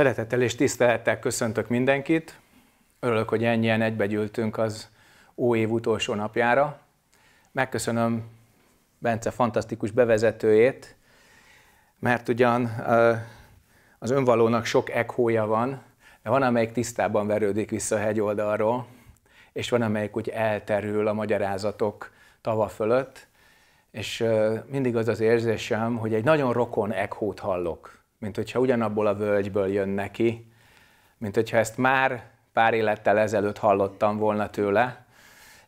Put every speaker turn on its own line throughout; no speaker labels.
Szeretettel és tisztelettel köszöntök mindenkit. Örülök, hogy ennyien egybegyűltünk az óév utolsó napjára. Megköszönöm Bence fantasztikus bevezetőjét, mert ugyan az önvalónak sok ekhója van, de van, amelyik tisztában verődik vissza a hegyoldalról, és van, amelyik úgy elterül a magyarázatok tava fölött, és mindig az az érzésem, hogy egy nagyon rokon ekhót hallok mint hogyha ugyanabból a völgyből jön neki, mint hogyha ezt már pár élettel ezelőtt hallottam volna tőle,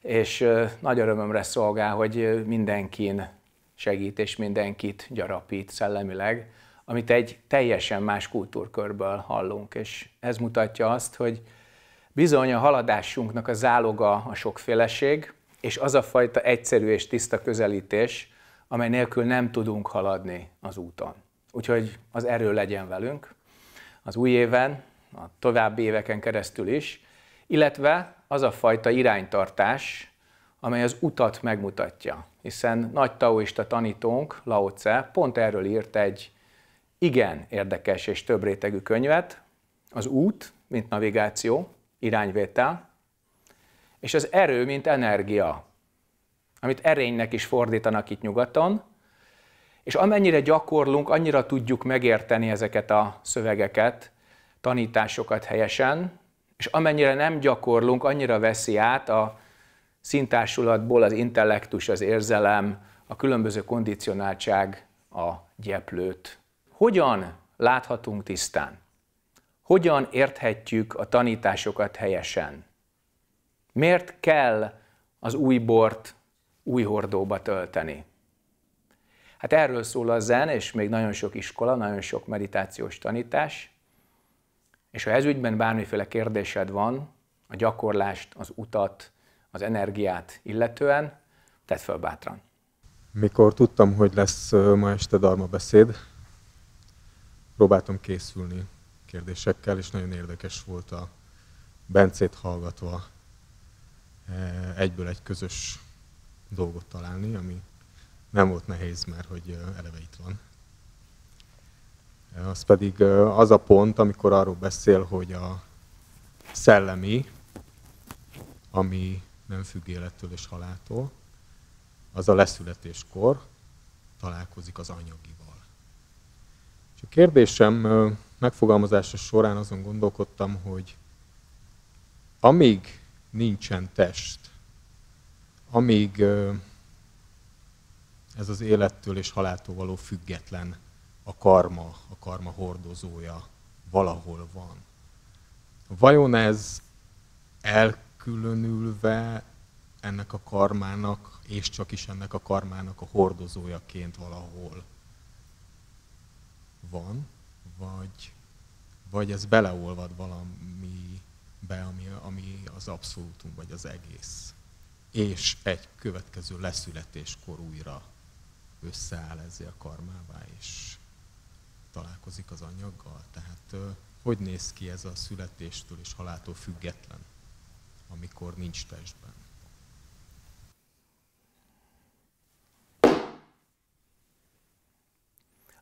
és nagy örömömre szolgál, hogy mindenkin segít, és mindenkit gyarapít szellemileg, amit egy teljesen más kultúrkörből hallunk, és ez mutatja azt, hogy bizony a haladásunknak a záloga a sokféleség, és az a fajta egyszerű és tiszta közelítés, amely nélkül nem tudunk haladni az úton. Úgyhogy az erő legyen velünk az új éven, a további éveken keresztül is, illetve az a fajta iránytartás, amely az utat megmutatja. Hiszen nagy taoista tanítónk, Tse, pont erről írt egy igen érdekes és több rétegű könyvet, az út, mint navigáció, irányvétel, és az erő, mint energia, amit erénynek is fordítanak itt nyugaton, és amennyire gyakorlunk, annyira tudjuk megérteni ezeket a szövegeket, tanításokat helyesen, és amennyire nem gyakorlunk, annyira veszi át a szintársulatból az intellektus, az érzelem, a különböző kondicionáltság a gyeplőt. Hogyan láthatunk tisztán? Hogyan érthetjük a tanításokat helyesen? Miért kell az új bort új hordóba tölteni? Hát erről szól a zen, és még nagyon sok iskola, nagyon sok meditációs tanítás. És ha ez ügyben bármiféle kérdésed van, a gyakorlást, az utat, az energiát illetően, tedd fel bátran.
Mikor tudtam, hogy lesz ma este darma beszéd, próbáltam készülni kérdésekkel, és nagyon érdekes volt a Bencét hallgatva e, egyből egy közös dolgot találni, ami nem volt nehéz, mert hogy eleve itt van. Az pedig az a pont, amikor arról beszél, hogy a szellemi, ami nem függ élettől és haláltól, az a leszületéskor találkozik az anyagival. És a kérdésem megfogalmazása során azon gondolkodtam, hogy amíg nincsen test, amíg ez az élettől és haláltól való független, a karma, a karma hordozója valahol van. Vajon ez elkülönülve ennek a karmának, és csak is ennek a karmának a hordozójaként valahol van, vagy, vagy ez beleolvad valami be ami, ami az abszolútum, vagy az egész. És egy következő leszületéskor újra összeáll ezzel a karmává, és találkozik az anyaggal. Tehát hogy néz ki ez a születéstől és haláltól független, amikor nincs testben?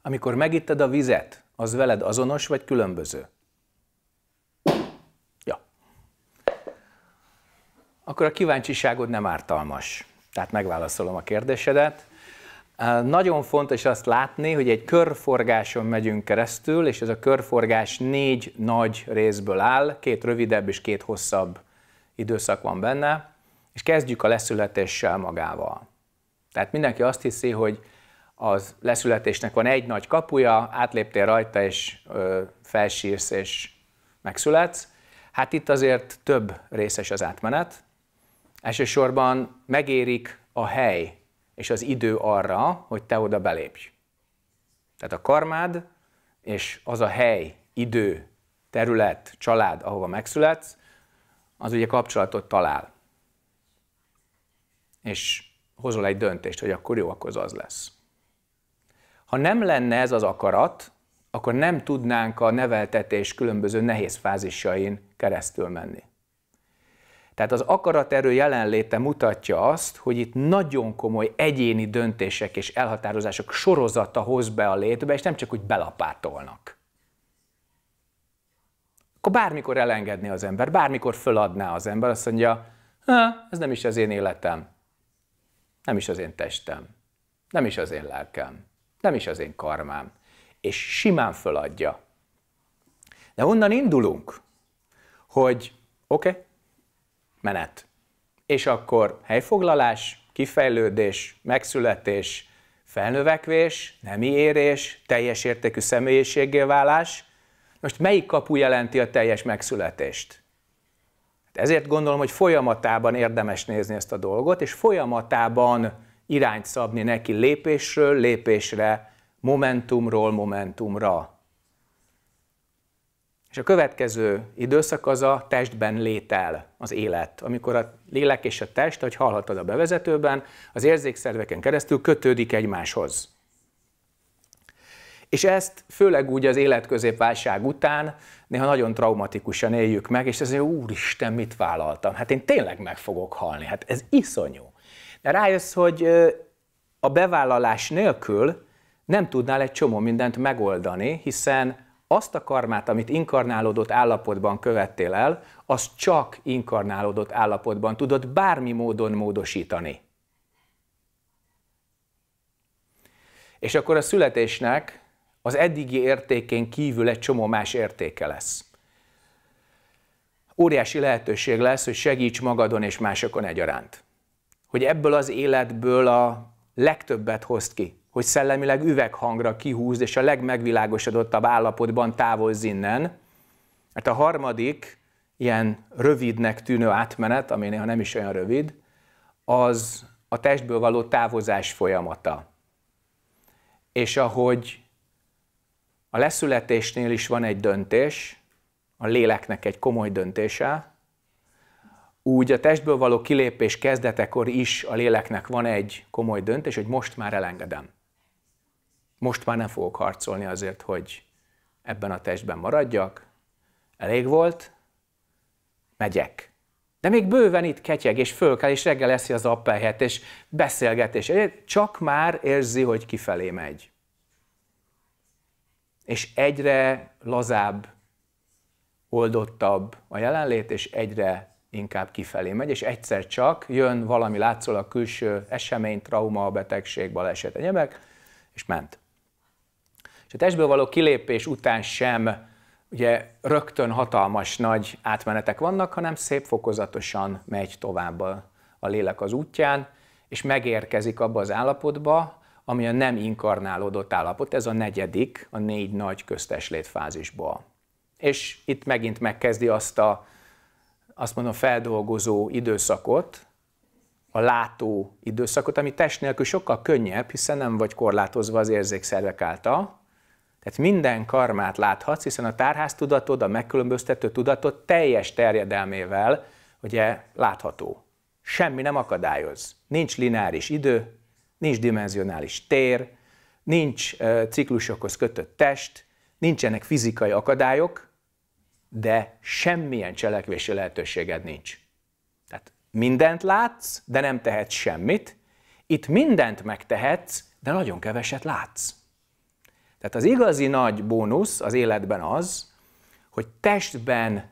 Amikor megitted a vizet, az veled azonos vagy különböző? Ja. Akkor a kíváncsiságod nem ártalmas. Tehát megválaszolom a kérdésedet. Nagyon fontos azt látni, hogy egy körforgáson megyünk keresztül, és ez a körforgás négy nagy részből áll, két rövidebb és két hosszabb időszak van benne, és kezdjük a leszületéssel magával. Tehát mindenki azt hiszi, hogy az leszületésnek van egy nagy kapuja, átléptél rajta, és ö, felsírsz, és megszületsz. Hát itt azért több részes az átmenet. Elsősorban megérik a hely, és az idő arra, hogy te oda belépj. Tehát a karmád és az a hely, idő, terület, család, ahova megszületsz, az ugye kapcsolatot talál. És hozol egy döntést, hogy akkor jó, akkor az, az lesz. Ha nem lenne ez az akarat, akkor nem tudnánk a neveltetés különböző nehéz fázisain keresztül menni. Tehát az akaraterő jelenléte mutatja azt, hogy itt nagyon komoly egyéni döntések és elhatározások sorozata hoz be a létbe, és nem csak úgy belapátolnak. Akkor bármikor elengedné az ember, bármikor föladná az ember, azt mondja, ez nem is az én életem, nem is az én testem, nem is az én lelkem, nem is az én karmám, és simán föladja. De onnan indulunk, hogy oké, okay, menet. És akkor helyfoglalás, kifejlődés, megszületés, felnövekvés, nemi érés, teljes értékű személyiséggé válás. Most melyik kapu jelenti a teljes megszületést? Hát ezért gondolom, hogy folyamatában érdemes nézni ezt a dolgot, és folyamatában irányt szabni neki lépésről lépésre, momentumról momentumra. És a következő időszak az a testben létel, az élet, amikor a lélek és a test, ahogy hallhatod a bevezetőben, az érzékszerveken keresztül kötődik egymáshoz. És ezt főleg úgy az életközépválság után néha nagyon traumatikusan éljük meg, és ezért úristen, mit vállaltam? Hát én tényleg meg fogok halni, hát ez iszonyú. De rájössz, hogy a bevállalás nélkül nem tudnál egy csomó mindent megoldani, hiszen azt a karmát, amit inkarnálódott állapotban követtél el, az csak inkarnálódott állapotban tudod bármi módon módosítani. És akkor a születésnek az eddigi értékén kívül egy csomó más értéke lesz. Óriási lehetőség lesz, hogy segíts magadon és másokon egyaránt. Hogy ebből az életből a legtöbbet hozd ki hogy szellemileg üveghangra kihúzd, és a legmegvilágosodottabb állapotban távozz innen. Hát a harmadik, ilyen rövidnek tűnő átmenet, ami néha nem is olyan rövid, az a testből való távozás folyamata. És ahogy a leszületésnél is van egy döntés, a léleknek egy komoly döntése, úgy a testből való kilépés kezdetekor is a léleknek van egy komoly döntés, hogy most már elengedem most már nem fogok harcolni azért, hogy ebben a testben maradjak, elég volt, megyek. De még bőven itt ketyeg, és föl kell, és reggel eszi az appelhet, és beszélget, és csak már érzi, hogy kifelé megy. És egyre lazább, oldottabb a jelenlét, és egyre inkább kifelé megy, és egyszer csak jön valami látszólag külső esemény, trauma, betegség, baleset, egyebek, és ment. És a testből való kilépés után sem ugye rögtön hatalmas nagy átmenetek vannak, hanem szép fokozatosan megy tovább a, a lélek az útján, és megérkezik abba az állapotba, ami a nem inkarnálódott állapot, ez a negyedik, a négy nagy köztes létfázisból. És itt megint megkezdi azt a, azt mondom, feldolgozó időszakot, a látó időszakot, ami test nélkül sokkal könnyebb, hiszen nem vagy korlátozva az érzékszervek által, tehát minden karmát láthatsz, hiszen a tárház tudatod, a megkülönböztető tudatod teljes terjedelmével ugye látható. Semmi nem akadályoz. Nincs lineáris idő, nincs dimenzionális tér, nincs ciklusokhoz kötött test, nincsenek fizikai akadályok, de semmilyen cselekvési lehetőséged nincs. Tehát mindent látsz, de nem tehetsz semmit. Itt mindent megtehetsz, de nagyon keveset látsz. Tehát az igazi nagy bónusz az életben az, hogy testben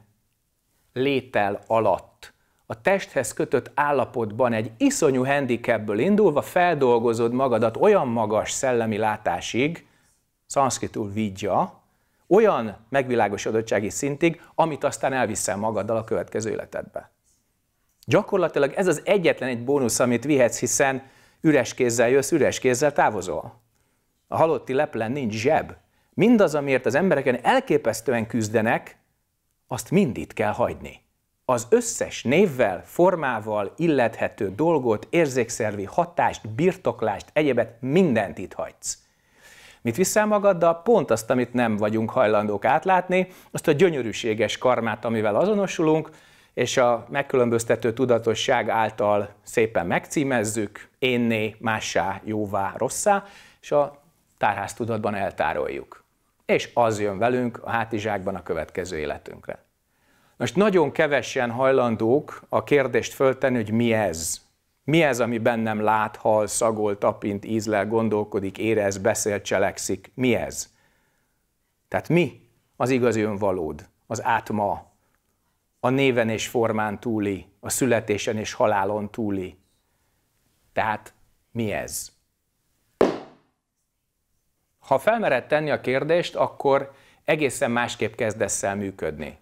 létel alatt, a testhez kötött állapotban egy iszonyú handicapből indulva feldolgozod magadat olyan magas szellemi látásig, szanszkritul vidja, olyan megvilágosodottsági szintig, amit aztán elviszel magaddal a következő életedbe. Gyakorlatilag ez az egyetlen egy bónusz, amit vihetsz, hiszen üres kézzel jössz, üres kézzel távozol. A halotti leplen nincs zseb. Mindaz, amiért az embereken elképesztően küzdenek, azt mind itt kell hagyni. Az összes névvel, formával illethető dolgot, érzékszervi hatást, birtoklást, egyebet, mindent itt hagysz. Mit viszel magaddal? Pont azt, amit nem vagyunk hajlandók átlátni, azt a gyönyörűséges karmát, amivel azonosulunk, és a megkülönböztető tudatosság által szépen megcímezzük, énné, mássá, jóvá, rosszá, és a tárháztudatban eltároljuk. És az jön velünk a hátizsákban a következő életünkre. Most nagyon kevesen hajlandók a kérdést föltenni, hogy mi ez. Mi ez, ami bennem lát, hal, szagol, tapint, ízlel, gondolkodik, érez, beszél, cselekszik. Mi ez? Tehát mi az igazi önvalód, az átma, a néven és formán túli, a születésen és halálon túli. Tehát mi ez? Ha felmered tenni a kérdést, akkor egészen másképp kezdesz el működni.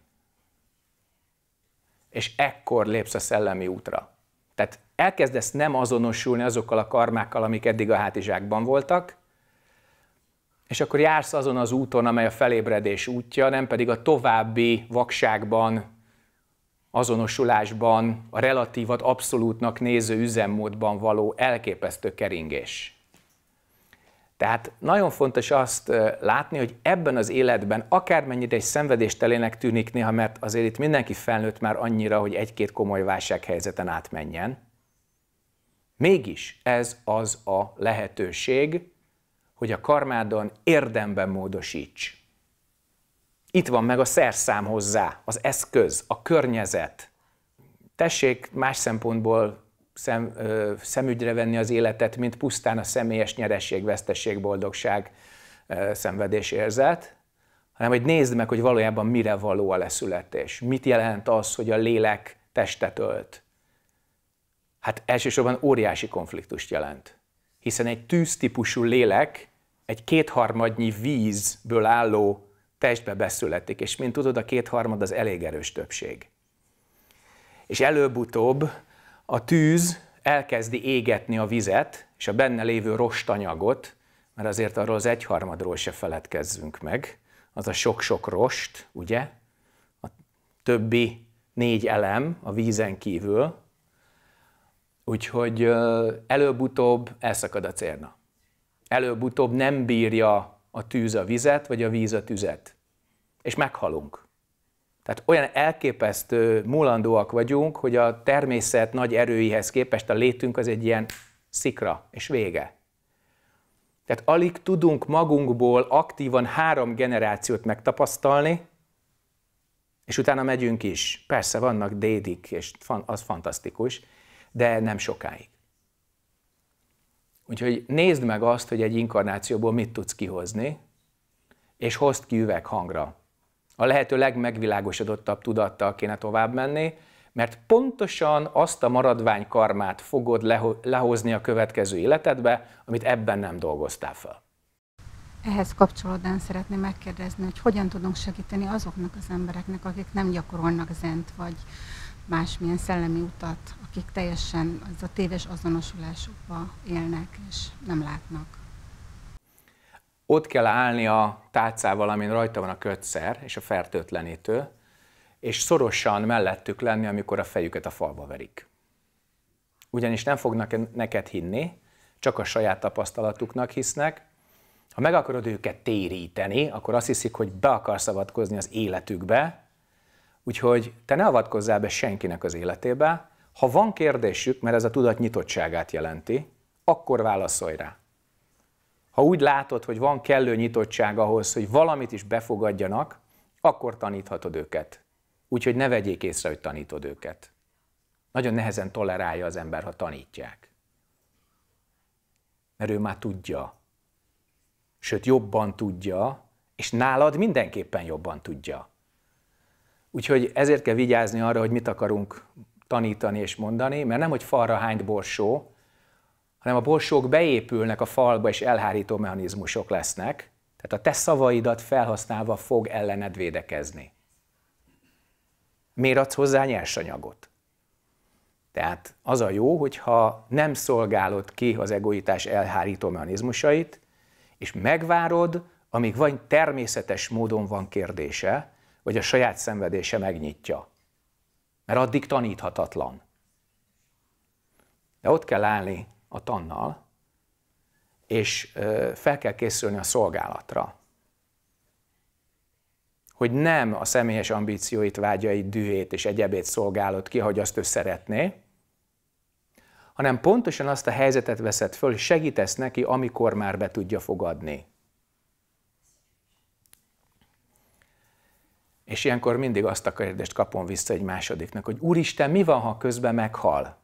És ekkor lépsz a szellemi útra. Tehát elkezdesz nem azonosulni azokkal a karmákkal, amik eddig a hátizsákban voltak, és akkor jársz azon az úton, amely a felébredés útja, nem pedig a további vakságban, azonosulásban, a relatívat abszolútnak néző üzemmódban való elképesztő keringés. Tehát nagyon fontos azt látni, hogy ebben az életben akármennyire egy szenvedéstelének tűnik néha, mert azért itt mindenki felnőtt már annyira, hogy egy-két komoly válsághelyzeten átmenjen, mégis ez az a lehetőség, hogy a karmádon érdemben módosíts. Itt van meg a szerszám hozzá, az eszköz, a környezet. Tessék más szempontból szem, ö, szemügyre venni az életet, mint pusztán a személyes nyeresség, vesztesség, boldogság, ö, szenvedés érzet, hanem hogy nézd meg, hogy valójában mire való a leszületés. Mit jelent az, hogy a lélek testet ölt? Hát elsősorban óriási konfliktust jelent. Hiszen egy tűztípusú lélek egy kétharmadnyi vízből álló testbe beszületik, és mint tudod, a kétharmad az elég erős többség. És előbb-utóbb a tűz elkezdi égetni a vizet és a benne lévő rostanyagot, mert azért arról az egyharmadról se feledkezzünk meg, az a sok-sok rost, ugye, a többi négy elem a vízen kívül, úgyhogy előbb-utóbb elszakad a cérna. Előbb-utóbb nem bírja a tűz a vizet, vagy a víz a tüzet. És meghalunk. Tehát olyan elképesztő mulandóak vagyunk, hogy a természet nagy erőihez képest a létünk az egy ilyen szikra, és vége. Tehát alig tudunk magunkból aktívan három generációt megtapasztalni, és utána megyünk is. Persze vannak dédik, és az fantasztikus, de nem sokáig. Úgyhogy nézd meg azt, hogy egy inkarnációból mit tudsz kihozni, és hozd ki üveghangra a lehető legmegvilágosodottabb tudattal kéne tovább menni, mert pontosan azt a maradvány karmát fogod lehozni a következő életedbe, amit ebben nem dolgoztál fel.
Ehhez kapcsolódóan szeretném megkérdezni, hogy hogyan tudunk segíteni azoknak az embereknek, akik nem gyakorolnak zent, vagy másmilyen szellemi utat, akik teljesen az a téves azonosulásokba élnek, és nem látnak
ott kell állni a tálcával, amin rajta van a kötszer és a fertőtlenítő, és szorosan mellettük lenni, amikor a fejüket a falba verik. Ugyanis nem fognak neked hinni, csak a saját tapasztalatuknak hisznek. Ha meg akarod őket téríteni, akkor azt hiszik, hogy be akarsz avatkozni az életükbe, úgyhogy te ne avatkozzál be senkinek az életébe. Ha van kérdésük, mert ez a tudat nyitottságát jelenti, akkor válaszolj rá ha úgy látod, hogy van kellő nyitottság ahhoz, hogy valamit is befogadjanak, akkor taníthatod őket. Úgyhogy ne vegyék észre, hogy tanítod őket. Nagyon nehezen tolerálja az ember, ha tanítják. Mert ő már tudja. Sőt, jobban tudja, és nálad mindenképpen jobban tudja. Úgyhogy ezért kell vigyázni arra, hogy mit akarunk tanítani és mondani, mert nem, hogy falra hányt borsó, hanem a borsók beépülnek a falba, és elhárító mechanizmusok lesznek, tehát a te szavaidat felhasználva fog ellened védekezni. Miért adsz hozzá nyersanyagot? Tehát az a jó, hogyha nem szolgálod ki az egoitás elhárító mechanizmusait, és megvárod, amíg vagy természetes módon van kérdése, vagy a saját szenvedése megnyitja. Mert addig taníthatatlan. De ott kell állni a tannal, és fel kell készülni a szolgálatra. Hogy nem a személyes ambícióit, vágyait, dühét és egyebét szolgálod ki, ahogy azt ő szeretné, hanem pontosan azt a helyzetet veszed föl, és segítesz neki, amikor már be tudja fogadni. És ilyenkor mindig azt a kérdést kapom vissza egy másodiknak, hogy Úristen, mi van, ha közben meghal?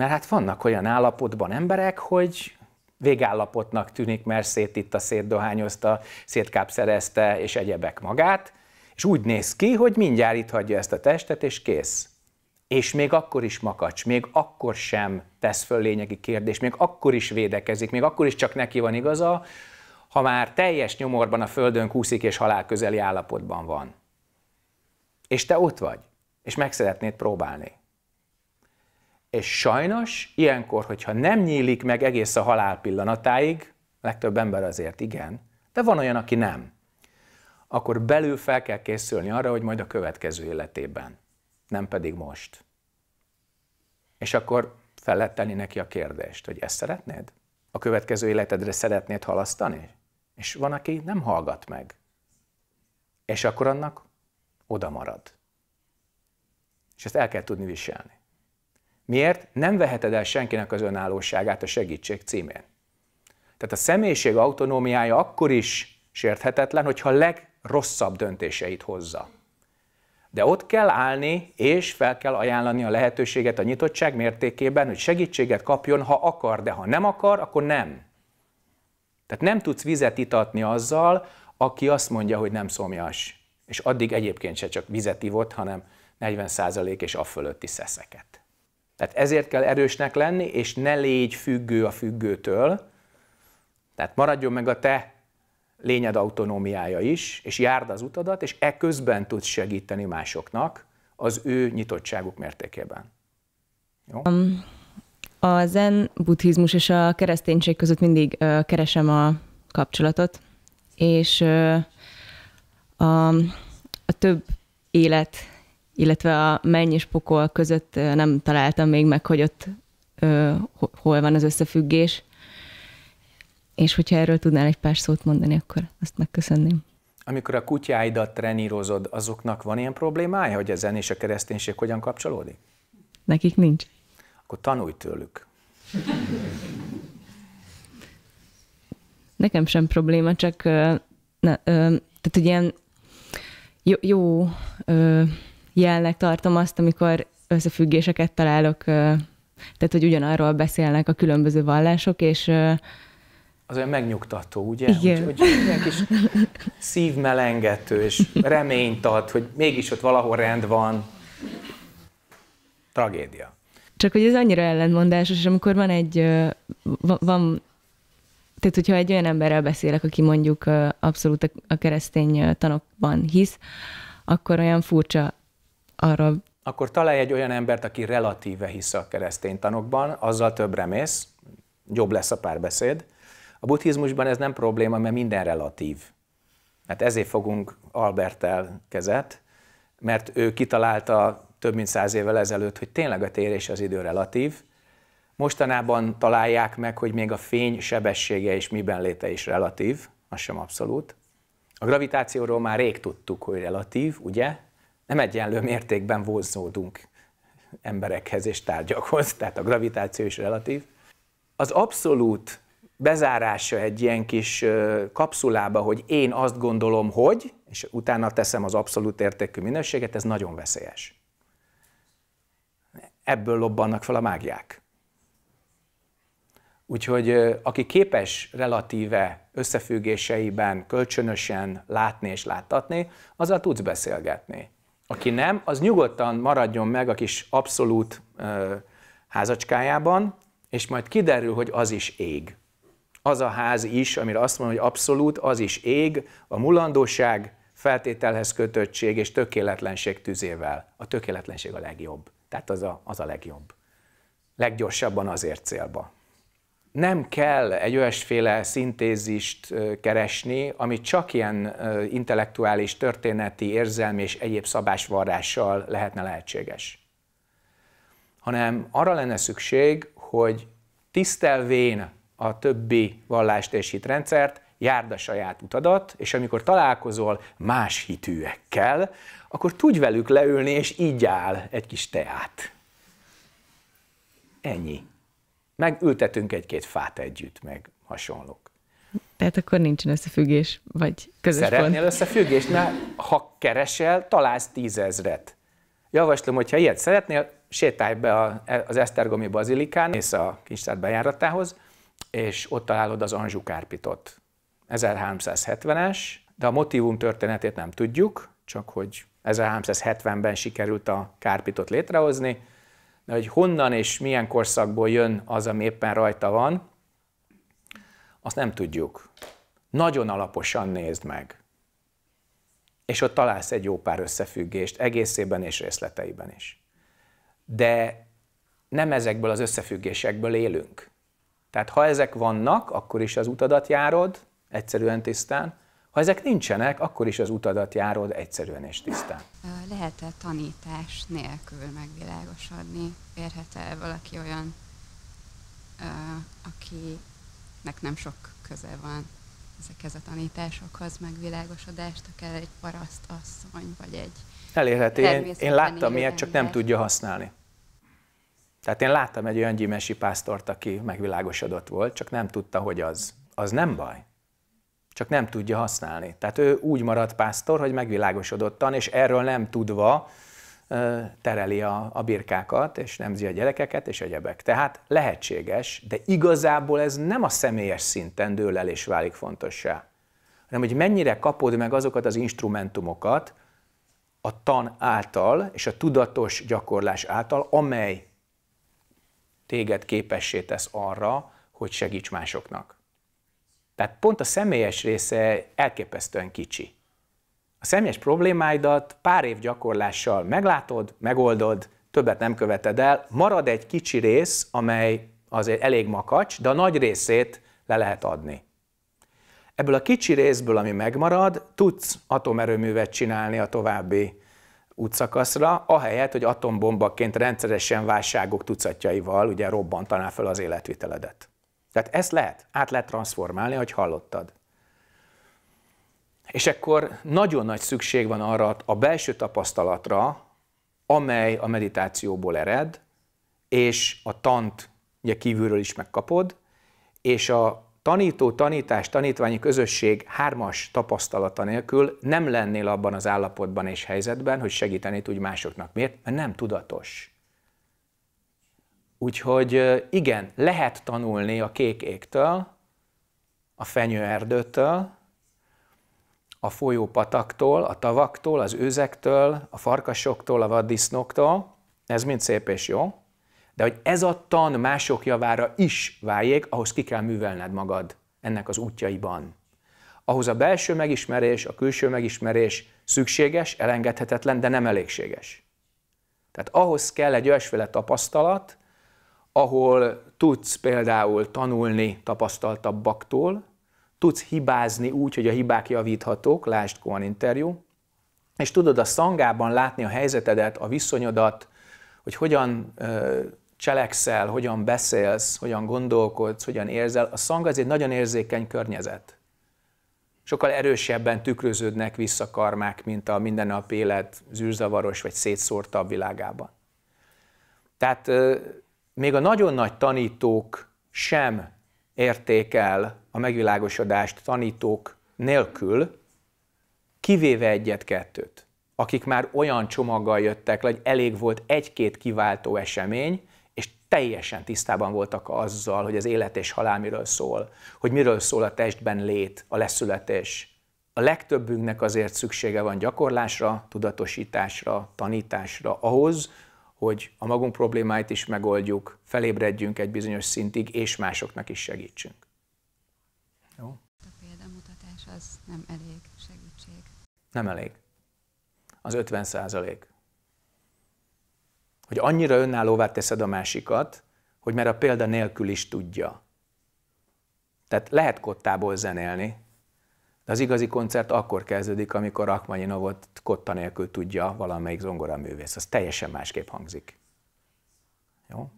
Mert hát vannak olyan állapotban emberek, hogy végállapotnak tűnik, mert szétitta, szétdohányozta, szétkápszerezte és egyebek magát, és úgy néz ki, hogy mindjárt itt hagyja ezt a testet, és kész. És még akkor is makacs, még akkor sem tesz föl lényegi kérdés, még akkor is védekezik, még akkor is csak neki van igaza, ha már teljes nyomorban a földön kúszik és halálközeli állapotban van. És te ott vagy, és meg szeretnéd próbálni. És sajnos ilyenkor, hogyha nem nyílik meg egész a halál pillanatáig, legtöbb ember azért igen, de van olyan, aki nem, akkor belül fel kell készülni arra, hogy majd a következő életében, nem pedig most. És akkor fel lehet tenni neki a kérdést, hogy ezt szeretnéd? A következő életedre szeretnéd halasztani? És van, aki nem hallgat meg. És akkor annak oda marad. És ezt el kell tudni viselni. Miért? Nem veheted el senkinek az önállóságát a segítség címén. Tehát a személyiség autonómiája akkor is sérthetetlen, hogyha a legrosszabb döntéseit hozza. De ott kell állni, és fel kell ajánlani a lehetőséget a nyitottság mértékében, hogy segítséget kapjon, ha akar, de ha nem akar, akkor nem. Tehát nem tudsz vizet itatni azzal, aki azt mondja, hogy nem szomjas. És addig egyébként se csak vizet ivott, hanem 40% és a fölötti szeszeket. Tehát ezért kell erősnek lenni, és ne légy függő a függőtől. Tehát maradjon meg a te lényed autonómiája is, és járd az utadat, és e közben tudsz segíteni másoknak az ő nyitottságuk mértékében.
Jó? Um, a zen buddhizmus és a kereszténység között mindig ö, keresem a kapcsolatot, és ö, a, a több élet illetve a menny és pokol között nem találtam még meg, hogy ott ö, hol van az összefüggés. És hogyha erről tudnál egy pár szót mondani, akkor azt megköszönném.
Amikor a kutyáidat trenírozod, azoknak van ilyen problémája, hogy a zen és a kereszténység hogyan kapcsolódik?
Nekik nincs.
Akkor tanulj tőlük.
Nekem sem probléma, csak na, ö, tehát ugye jó, jó ö, jelnek tartom azt, amikor összefüggéseket találok, tehát hogy ugyanarról beszélnek a különböző vallások, és
az olyan megnyugtató, ugye? Igen. Úgy, hogy ilyen kis szívmelengető, és reményt ad, hogy mégis ott valahol rend van. Tragédia.
Csak hogy ez annyira ellentmondásos, és amikor van egy, van, tehát hogyha egy olyan emberrel beszélek, aki mondjuk abszolút a keresztény tanokban hisz, akkor olyan furcsa arra...
Akkor találj egy olyan embert, aki relatíve hisz a keresztény tanokban, azzal többre mész, jobb lesz a párbeszéd. A buddhizmusban ez nem probléma, mert minden relatív. Mert hát ezért fogunk Albertel kezet, mert ő kitalálta több mint száz évvel ezelőtt, hogy tényleg a térés az idő relatív. Mostanában találják meg, hogy még a fény sebessége és miben léte is relatív, az sem abszolút. A gravitációról már rég tudtuk, hogy relatív, ugye? nem egyenlő mértékben vonzódunk emberekhez és tárgyakhoz, tehát a gravitáció is relatív. Az abszolút bezárása egy ilyen kis kapszulába, hogy én azt gondolom, hogy, és utána teszem az abszolút értékű minőséget, ez nagyon veszélyes. Ebből lobbannak fel a mágiák. Úgyhogy aki képes relatíve összefüggéseiben kölcsönösen látni és láttatni, azzal tudsz beszélgetni. Aki nem, az nyugodtan maradjon meg a kis abszolút ö, házacskájában, és majd kiderül, hogy az is ég. Az a ház is, amire azt mondom, hogy abszolút, az is ég, a mulandóság feltételhez kötöttség és tökéletlenség tüzével. A tökéletlenség a legjobb. Tehát az a, az a legjobb. Leggyorsabban azért célba nem kell egy olyasféle szintézist keresni, ami csak ilyen intellektuális, történeti, érzelmi és egyéb szabásvarrással lehetne lehetséges. Hanem arra lenne szükség, hogy tisztelvén a többi vallást és hitrendszert, járd a saját utadat, és amikor találkozol más hitűekkel, akkor tudj velük leülni, és így áll egy kis teát. Ennyi meg ültetünk egy-két fát együtt, meg hasonlók.
Tehát akkor nincsen összefüggés, vagy közös Szeretnél
pont. összefüggés, Na, ha keresel, találsz tízezret. Javaslom, hogyha ilyet szeretnél, sétálj be az Esztergomi Bazilikán, és a kincstárt bejáratához, és ott találod az Anzsú Kárpitot. 1370-es, de a motivum történetét nem tudjuk, csak hogy 1370-ben sikerült a kárpitot létrehozni, hogy honnan és milyen korszakból jön az, ami éppen rajta van, azt nem tudjuk. Nagyon alaposan nézd meg. És ott találsz egy jó pár összefüggést, egészében és részleteiben is. De nem ezekből az összefüggésekből élünk. Tehát ha ezek vannak, akkor is az utadat járod, egyszerűen tisztán, ha ezek nincsenek, akkor is az utadat járod egyszerűen és tisztán.
Lehet-e tanítás nélkül megvilágosodni? Érhet e valaki olyan, akinek nem sok köze van ezekhez a tanításokhoz, megvilágosodást, akár egy paraszt asszony, vagy egy Elérhető. Én, én láttam ilyet, csak nem tudja
használni. Tehát én láttam egy olyan gyimesi pásztort, aki megvilágosodott volt, csak nem tudta, hogy az. Az nem baj csak nem tudja használni. Tehát ő úgy maradt pásztor, hogy megvilágosodottan, és erről nem tudva tereli a, a birkákat, és nemzi a gyerekeket, és egyebek. Tehát lehetséges, de igazából ez nem a személyes szinten dől el és válik fontossá, hanem hogy mennyire kapod meg azokat az instrumentumokat a tan által és a tudatos gyakorlás által, amely téged képessé tesz arra, hogy segíts másoknak. Tehát pont a személyes része elképesztően kicsi. A személyes problémáidat pár év gyakorlással meglátod, megoldod, többet nem követed el, marad egy kicsi rész, amely azért elég makacs, de a nagy részét le lehet adni. Ebből a kicsi részből, ami megmarad, tudsz atomerőművet csinálni a további útszakaszra, ahelyett, hogy atombombaként rendszeresen válságok tucatjaival ugye robbantaná fel az életviteledet. Tehát ezt lehet, át lehet transformálni, hogy hallottad. És akkor nagyon nagy szükség van arra a belső tapasztalatra, amely a meditációból ered, és a tant ugye kívülről is megkapod, és a tanító, tanítás, tanítványi közösség hármas tapasztalata nélkül nem lennél abban az állapotban és helyzetben, hogy segíteni tudj másoknak. Miért? Mert nem tudatos. Úgyhogy igen, lehet tanulni a kék égtől, a fenyőerdőtől, a folyópataktól, a tavaktól, az őzektől, a farkasoktól, a vaddisznoktól. ez mind szép és jó, de hogy ez a tan mások javára is váljék, ahhoz ki kell művelned magad ennek az útjaiban. Ahhoz a belső megismerés, a külső megismerés szükséges, elengedhetetlen, de nem elégséges. Tehát ahhoz kell egy olyasféle tapasztalat, ahol tudsz például tanulni tapasztaltabbaktól, tudsz hibázni úgy, hogy a hibák javíthatók, lásd Koan interjú, és tudod a szangában látni a helyzetedet, a viszonyodat, hogy hogyan cselekszel, hogyan beszélsz, hogyan gondolkodsz, hogyan érzel. A szang az egy nagyon érzékeny környezet. Sokkal erősebben tükröződnek vissza karmák, mint a mindennapi élet zűrzavaros vagy szétszórtabb világában. Tehát még a nagyon nagy tanítók sem érték el a megvilágosodást tanítók nélkül, kivéve egyet-kettőt, akik már olyan csomaggal jöttek hogy elég volt egy-két kiváltó esemény, és teljesen tisztában voltak azzal, hogy az élet és halál miről szól, hogy miről szól a testben lét, a leszületés. A legtöbbünknek azért szüksége van gyakorlásra, tudatosításra, tanításra ahhoz, hogy a magunk problémáit is megoldjuk, felébredjünk egy bizonyos szintig, és másoknak is segítsünk. Jó? A
példamutatás az nem elég segítség.
Nem elég. Az 50 százalék. Hogy annyira önállóvá teszed a másikat, hogy már a példa nélkül is tudja. Tehát lehet kottából zenélni, de az igazi koncert akkor kezdődik, amikor Rachmaninovot kotta nélkül tudja valamelyik zongoraművész. Az teljesen másképp hangzik. Jó? Jó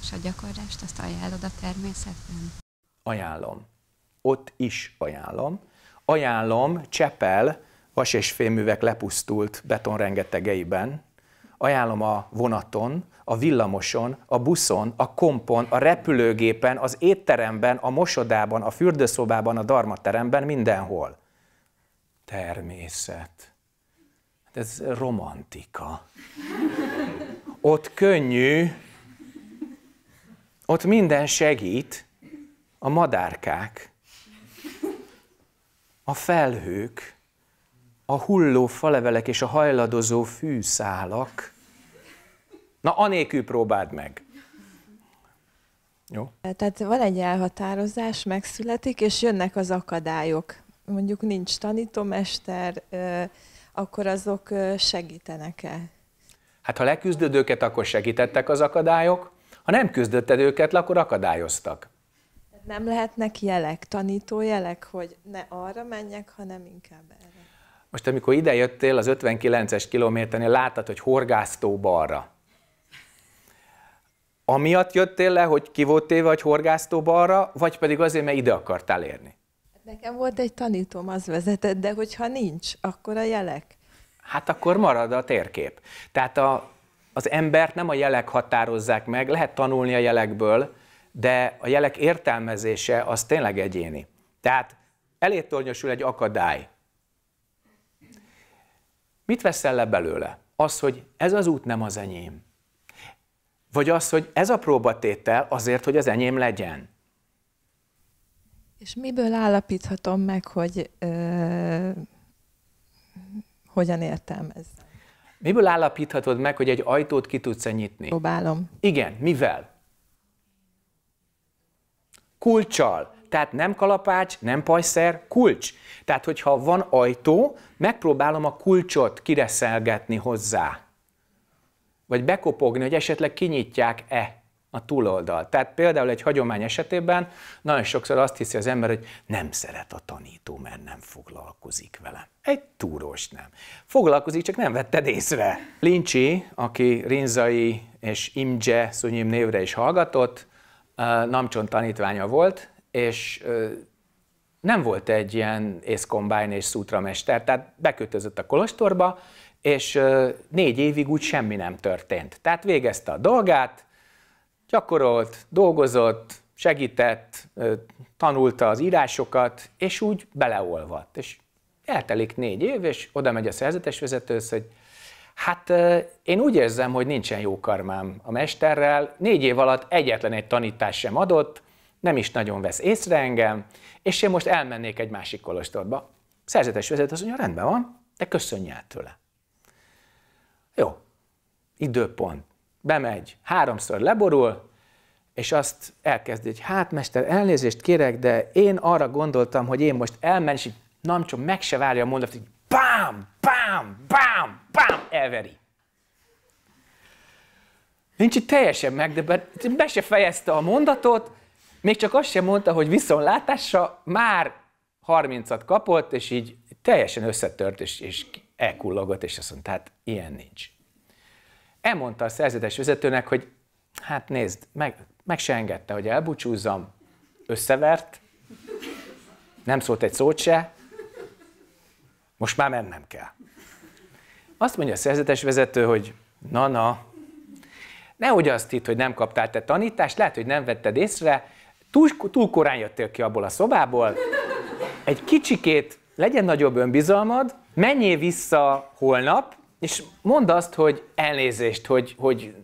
és a gyakorlást azt ajánlod a természetben?
Ajánlom. Ott is ajánlom. Ajánlom Csepel vas és fémművek lepusztult betonrengetegeiben, ajánlom a vonaton, a villamoson, a buszon, a kompon, a repülőgépen, az étteremben, a mosodában, a fürdőszobában, a darmateremben, mindenhol. Természet. Hát ez romantika. Ott könnyű, ott minden segít, a madárkák, a felhők, a hulló falevelek és a hajladozó fűszálak. Na, anélkül próbáld meg. Jó?
Tehát van egy elhatározás, megszületik, és jönnek az akadályok. Mondjuk nincs tanítómester, akkor azok segítenek-e?
Hát ha leküzdöd őket, akkor segítettek az akadályok, ha nem küzdötted őket, akkor akadályoztak.
Nem lehetnek jelek, tanítójelek, hogy ne arra menjek, hanem inkább erre.
Most amikor idejöttél az 59-es kilométernél, láttad, hogy horgásztó balra. Amiatt jöttél le, hogy ki volt téve, hogy horgásztó balra, vagy pedig azért, mert ide akartál érni?
Nekem volt egy tanítom az vezetett, de hogyha nincs, akkor a jelek.
Hát akkor marad a térkép. Tehát a, az embert nem a jelek határozzák meg, lehet tanulni a jelekből, de a jelek értelmezése az tényleg egyéni. Tehát elétornyosul egy akadály, Mit veszel le belőle? Az, hogy ez az út nem az enyém. Vagy az, hogy ez a próbatétel azért, hogy az enyém legyen.
És miből állapíthatom meg, hogy ö, hogyan ez? Miből
állapíthatod meg, hogy egy ajtót ki tudsz -e nyitni? Próbálom. Igen, mivel? Kulcsal. Tehát nem kalapács, nem pajszer, kulcs. Tehát, hogyha van ajtó, megpróbálom a kulcsot kireszelgetni hozzá. Vagy bekopogni, hogy esetleg kinyitják-e a túloldal. Tehát például egy hagyomány esetében nagyon sokszor azt hiszi az ember, hogy nem szeret a tanító, mert nem foglalkozik vele. Egy túrós nem. Foglalkozik, csak nem vetted észre. Lincsi, aki Rinzai és Imje Szunyim névre is hallgatott, eh, Namcson tanítványa volt, és nem volt egy ilyen észkombájn és szútramester, tehát bekötözött a kolostorba, és négy évig úgy semmi nem történt. Tehát végezte a dolgát, gyakorolt, dolgozott, segített, tanulta az írásokat, és úgy beleolvadt. És eltelik négy év, és oda megy a szerzetes vezetősz, hogy hát én úgy érzem, hogy nincsen jó karmám a mesterrel, négy év alatt egyetlen egy tanítás sem adott, nem is nagyon vesz észre engem, és én most elmennék egy másik kolostorba. Szerzetes vezető azt mondja, rendben van, de köszönj el tőle. Jó, időpont. Bemegy, háromszor leborul, és azt elkezdi, hogy hát mester, elnézést kérek, de én arra gondoltam, hogy én most elmenj, és így namcsom meg se várja a mondatot, hogy bám, bám, bám, bám, elveri. Nincs itt teljesen meg, de be, be se fejezte a mondatot, még csak azt sem mondta, hogy viszontlátásra már 30-at kapott, és így teljesen összetört, és, és elkullogott, és azt mondta, hát ilyen nincs. Elmondta a szerzetes vezetőnek, hogy hát nézd, meg, meg se engedte, hogy elbúcsúzzam, összevert, nem szólt egy szót se, most már mennem kell. Azt mondja a szerzetes vezető, hogy na-na, nehogy azt itt, hogy nem kaptál te tanítást, lehet, hogy nem vetted észre, Túl, túl korán jöttél ki abból a szobából, egy kicsikét legyen nagyobb önbizalmad, menjél vissza holnap, és mondd azt, hogy elnézést, hogy, hogy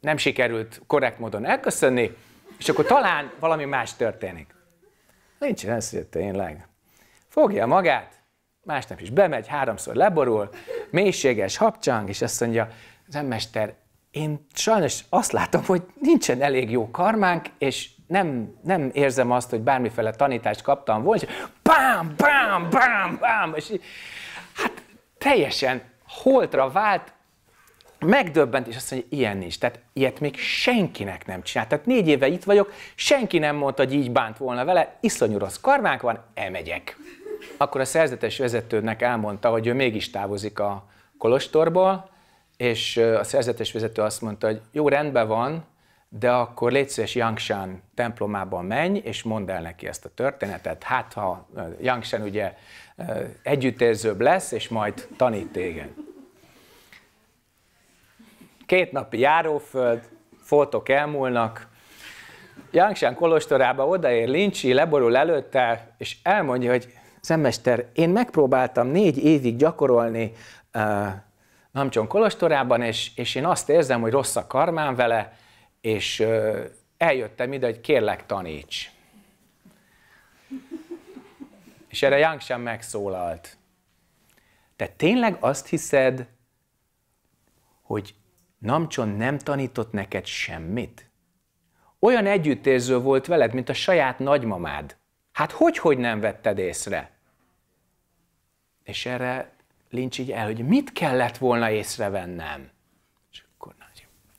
nem sikerült korrekt módon elköszönni, és akkor talán valami más történik. Nincs ez, hogy tényleg. Fogja magát, másnap is bemegy, háromszor leborul, mélységes habcsang, és azt mondja, nem mester, én sajnos azt látom, hogy nincsen elég jó karmánk, és nem, nem érzem azt, hogy bármiféle tanítást kaptam volna, és bám, bám, bám, bám, és így, hát teljesen holtra vált, megdöbbent, és azt mondja, hogy ilyen nincs. Tehát ilyet még senkinek nem csinált. Tehát négy éve itt vagyok, senki nem mondta, hogy így bánt volna vele, iszonyú rossz karmánk van, elmegyek. Akkor a szerzetes vezetőnek elmondta, hogy ő mégis távozik a kolostorból, és a szerzetes vezető azt mondta, hogy jó, rendben van, de akkor légy szíves Yangshan templomában menj, és mondd el neki ezt a történetet. Hát, ha Yangshan ugye együttérzőbb lesz, és majd tanít téged. Két napi járóföld, foltok elmúlnak, Yangshan kolostorába odaér Lincsi, leborul előtte, és elmondja, hogy szemmester, én megpróbáltam négy évig gyakorolni uh, Namcsong kolostorában, és, és én azt érzem, hogy rossz a karmám vele, és eljöttem ide, hogy kérlek taníts. És erre Young sem megszólalt. Te tényleg azt hiszed, hogy Namcson nem tanított neked semmit? Olyan együttérző volt veled, mint a saját nagymamád. Hát hogy, hogy nem vetted észre? És erre Lincs így el, hogy mit kellett volna észrevennem?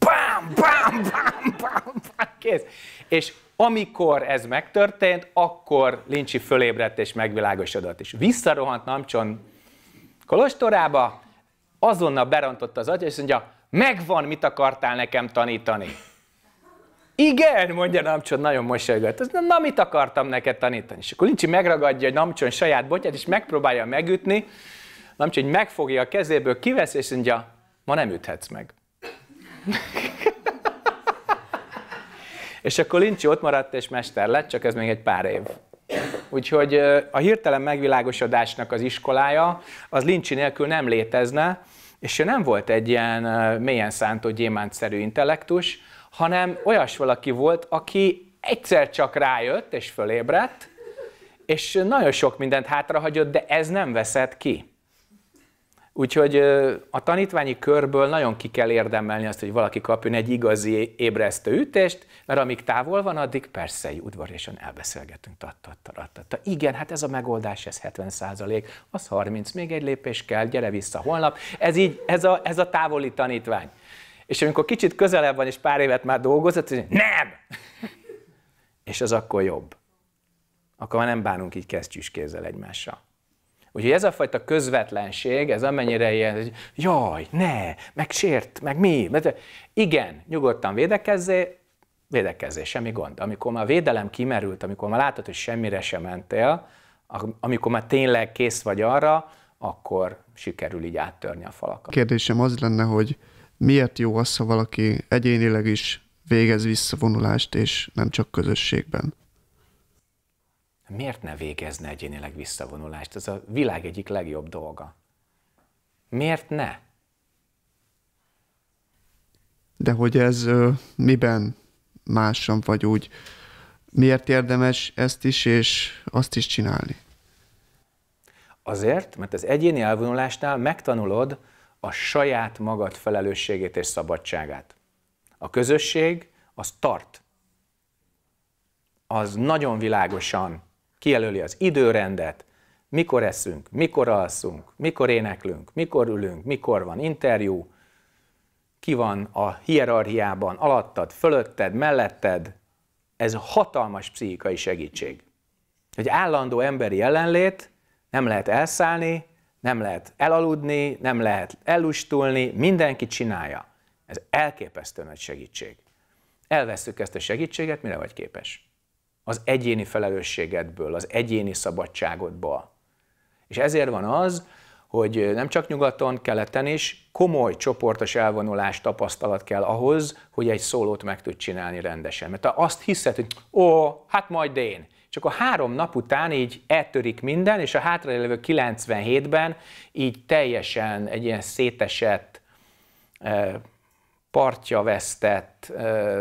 bám, bám, bám, bám, bám, kész. És amikor ez megtörtént, akkor Lincsi fölébredt és megvilágosodott. És visszarohant Namcson kolostorába, azonnal berontott az agya, és mondja, megvan, mit akartál nekem tanítani. Igen, mondja Namcson, nagyon mosolygott. Na, na, mit akartam neked tanítani? És akkor Lincsi megragadja Namcson saját botját, és megpróbálja megütni. Namcson megfogja a kezéből, kivesz, és mondja, ma nem üthetsz meg és akkor Lincsi ott maradt és mester lett, csak ez még egy pár év. Úgyhogy a hirtelen megvilágosodásnak az iskolája, az Lincsi nélkül nem létezne, és ő nem volt egy ilyen mélyen szántó gyémántszerű intellektus, hanem olyas valaki volt, aki egyszer csak rájött és fölébredt, és nagyon sok mindent hátrahagyott, de ez nem veszett ki. Úgyhogy a tanítványi körből nagyon ki kell érdemelni azt, hogy valaki kapjon egy igazi ébresztő ütést, mert amíg távol van, addig persze egy udvarésen elbeszélgetünk. Tattatattata. Igen, hát ez a megoldás, ez 70 százalék, az 30, még egy lépés kell, gyere vissza holnap. Ez így, ez a, ez a távoli tanítvány. És amikor kicsit közelebb van, és pár évet már dolgozott, és
nem!
és az akkor jobb. Akkor már nem bánunk így kesztyűs kézzel egymással. Úgyhogy ez a fajta közvetlenség, ez amennyire ilyen, hogy jaj, ne, meg sért, meg mi. Igen, nyugodtan védekezzé, védekezzé, semmi gond. Amikor már védelem kimerült, amikor már látod, hogy semmire sem mentél, amikor már tényleg kész vagy arra, akkor sikerül így áttörni a falakat.
Kérdésem az lenne, hogy miért jó az, ha valaki egyénileg is végez visszavonulást, és nem csak közösségben?
miért ne végezne egyénileg visszavonulást? Ez a világ egyik legjobb dolga. Miért ne?
De hogy ez ö, miben másan vagy úgy, miért érdemes ezt is és azt is csinálni?
Azért, mert az egyéni elvonulásnál megtanulod a saját magad felelősségét és szabadságát. A közösség az tart. Az nagyon világosan kijelöli az időrendet, mikor eszünk, mikor alszunk, mikor éneklünk, mikor ülünk, mikor van interjú, ki van a hierarchiában, alattad, fölötted, melletted, ez hatalmas pszichikai segítség. Egy állandó emberi jelenlét, nem lehet elszállni, nem lehet elaludni, nem lehet elustulni, mindenki csinálja. Ez elképesztő nagy segítség. Elveszük ezt a segítséget, mire vagy képes? az egyéni felelősségedből, az egyéni szabadságodból. És ezért van az, hogy nem csak nyugaton, keleten is komoly csoportos elvonulás tapasztalat kell ahhoz, hogy egy szólót meg tud csinálni rendesen. Mert azt hiszed, hogy ó, hát majd én. És akkor három nap után így eltörik minden, és a hátralévő 97-ben így teljesen egy ilyen szétesett, e, partja vesztett, e,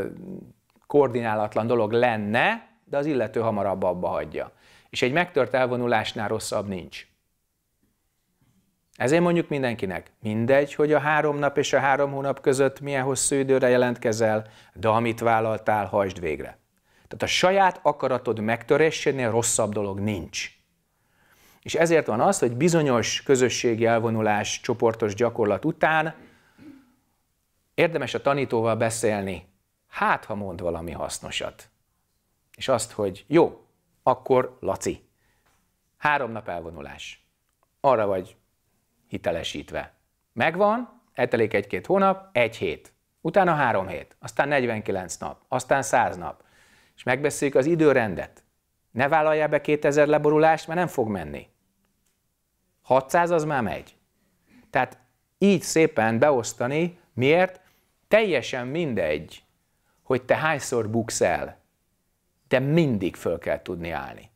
koordinálatlan dolog lenne, de az illető hamarabb abba hagyja. És egy megtört elvonulásnál rosszabb nincs. Ezért mondjuk mindenkinek, mindegy, hogy a három nap és a három hónap között milyen hosszú időre jelentkezel, de amit vállaltál, hajtsd végre. Tehát a saját akaratod megtörésénél rosszabb dolog nincs. És ezért van az, hogy bizonyos közösségi elvonulás, csoportos gyakorlat után érdemes a tanítóval beszélni, hát ha mond valami hasznosat és azt, hogy jó, akkor Laci, három nap elvonulás, arra vagy hitelesítve. Megvan, eltelik egy-két hónap, egy hét, utána három hét, aztán 49 nap, aztán 100 nap, és megbeszéljük az időrendet. Ne vállalja be 2000 leborulást, mert nem fog menni. 600 az már megy. Tehát így szépen beosztani, miért? Teljesen mindegy, hogy te hányszor buksz el, de mindig föl kell tudni állni.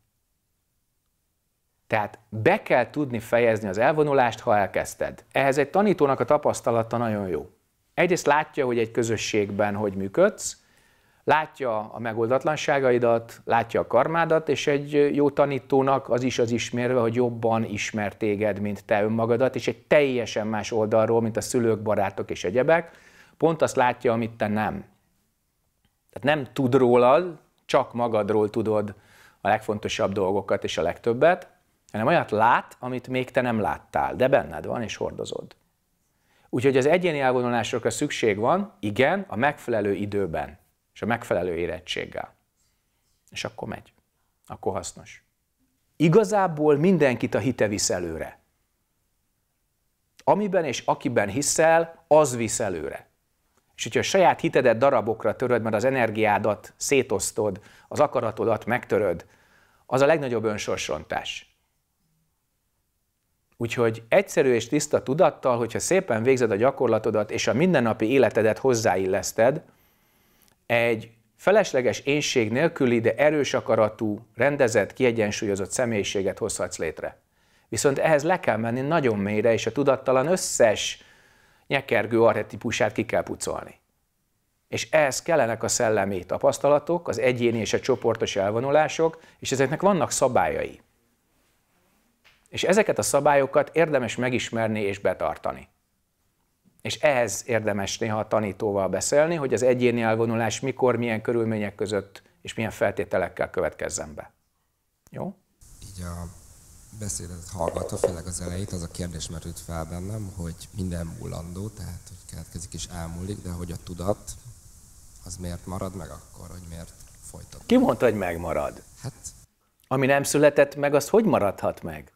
Tehát be kell tudni fejezni az elvonulást, ha elkezdted. Ehhez egy tanítónak a tapasztalata nagyon jó. Egyrészt látja, hogy egy közösségben hogy működsz, látja a megoldatlanságaidat, látja a karmádat, és egy jó tanítónak az is az ismerve, hogy jobban ismer téged, mint te önmagadat, és egy teljesen más oldalról, mint a szülők, barátok és egyebek, pont azt látja, amit te nem. Tehát nem tud rólad, csak magadról tudod a legfontosabb dolgokat és a legtöbbet, hanem olyat lát, amit még te nem láttál, de benned van és hordozod. Úgyhogy az egyéni elvonulásokra szükség van, igen, a megfelelő időben és a megfelelő érettséggel. És akkor megy. Akkor hasznos. Igazából mindenkit a hite visz előre. Amiben és akiben hiszel, az visz előre. És hogyha a saját hitedet darabokra töröd, mert az energiádat szétosztod, az akaratodat megtöröd, az a legnagyobb önsorsontás. Úgyhogy egyszerű és tiszta tudattal, hogyha szépen végzed a gyakorlatodat, és a mindennapi életedet hozzáilleszted, egy felesleges énség nélküli, de erős akaratú, rendezett, kiegyensúlyozott személyiséget hozhatsz létre. Viszont ehhez le kell menni nagyon mélyre, és a tudattalan összes nyekergő arhetipusát ki kell pucolni. És ehhez kellenek a szellemi tapasztalatok, az egyéni és a csoportos elvonulások, és ezeknek vannak szabályai. És ezeket a szabályokat érdemes megismerni és betartani. És ehhez érdemes néha a tanítóval beszélni, hogy az egyéni elvonulás mikor, milyen körülmények között és milyen feltételekkel következzen be.
Jó? Így a beszédet hallgatva, főleg az elejét, az a kérdés merült fel bennem, hogy minden múlandó, tehát hogy keletkezik és elmúlik, de hogy a tudat az miért marad meg akkor, hogy miért folytat.
Ki mondta, hogy megmarad? Hát. Ami nem született meg, az hogy maradhat meg?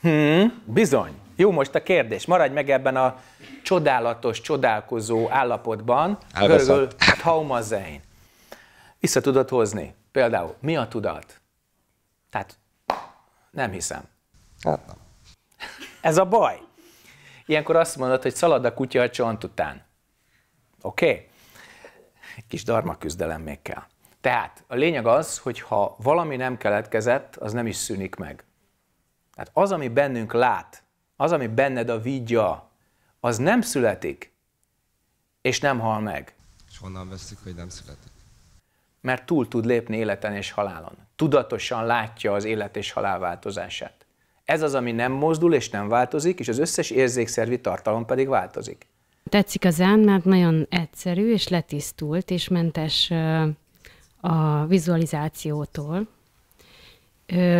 Hmm, bizony. Jó, most a kérdés. Maradj meg ebben a csodálatos, csodálkozó állapotban. Görögül Taumazein. Hát Vissza tudod hozni. Például, mi a tudat? Tehát nem hiszem. Hát nem. Ez a baj. Ilyenkor azt mondod, hogy szalad a kutya a csont után. Oké? Okay? Kis darma küzdelem még kell. Tehát a lényeg az, hogy ha valami nem keletkezett, az nem is szűnik meg. Tehát az, ami bennünk lát, az, ami benned a vigya, az nem születik, és nem hal meg.
És honnan veszik, hogy nem születik?
Mert túl tud lépni életen és halálon tudatosan látja az élet és halál változását. Ez az, ami nem mozdul és nem változik, és az összes érzékszervi tartalom pedig változik.
Tetszik az án, mert nagyon egyszerű és letisztult, és mentes a vizualizációtól.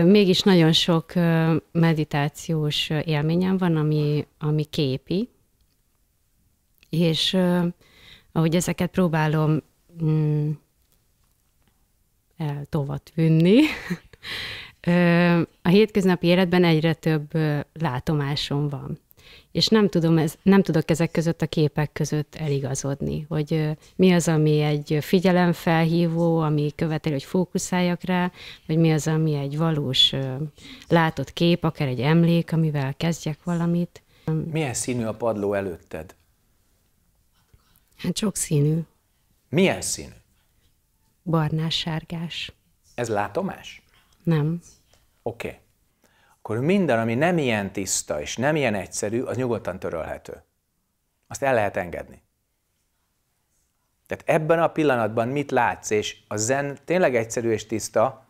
Mégis nagyon sok meditációs élményem van, ami, ami képi, és ahogy ezeket próbálom mm, el tovat vinni. A hétköznapi életben egyre több látomásom van. És nem, tudom ez, nem tudok ezek között a képek között eligazodni, hogy mi az, ami egy figyelemfelhívó, ami követeli, hogy fókuszáljak rá, vagy mi az, ami egy valós látott kép, akár egy emlék, amivel kezdjek valamit. Milyen
színű a padló előtted?
Hát sok színű.
Milyen színű?
barnás-sárgás.
Ez látomás? Nem. Oké. Okay. Akkor minden, ami nem ilyen tiszta és nem ilyen egyszerű, az nyugodtan törölhető. Azt el lehet engedni. Tehát ebben a pillanatban mit látsz, és a zen tényleg egyszerű és tiszta,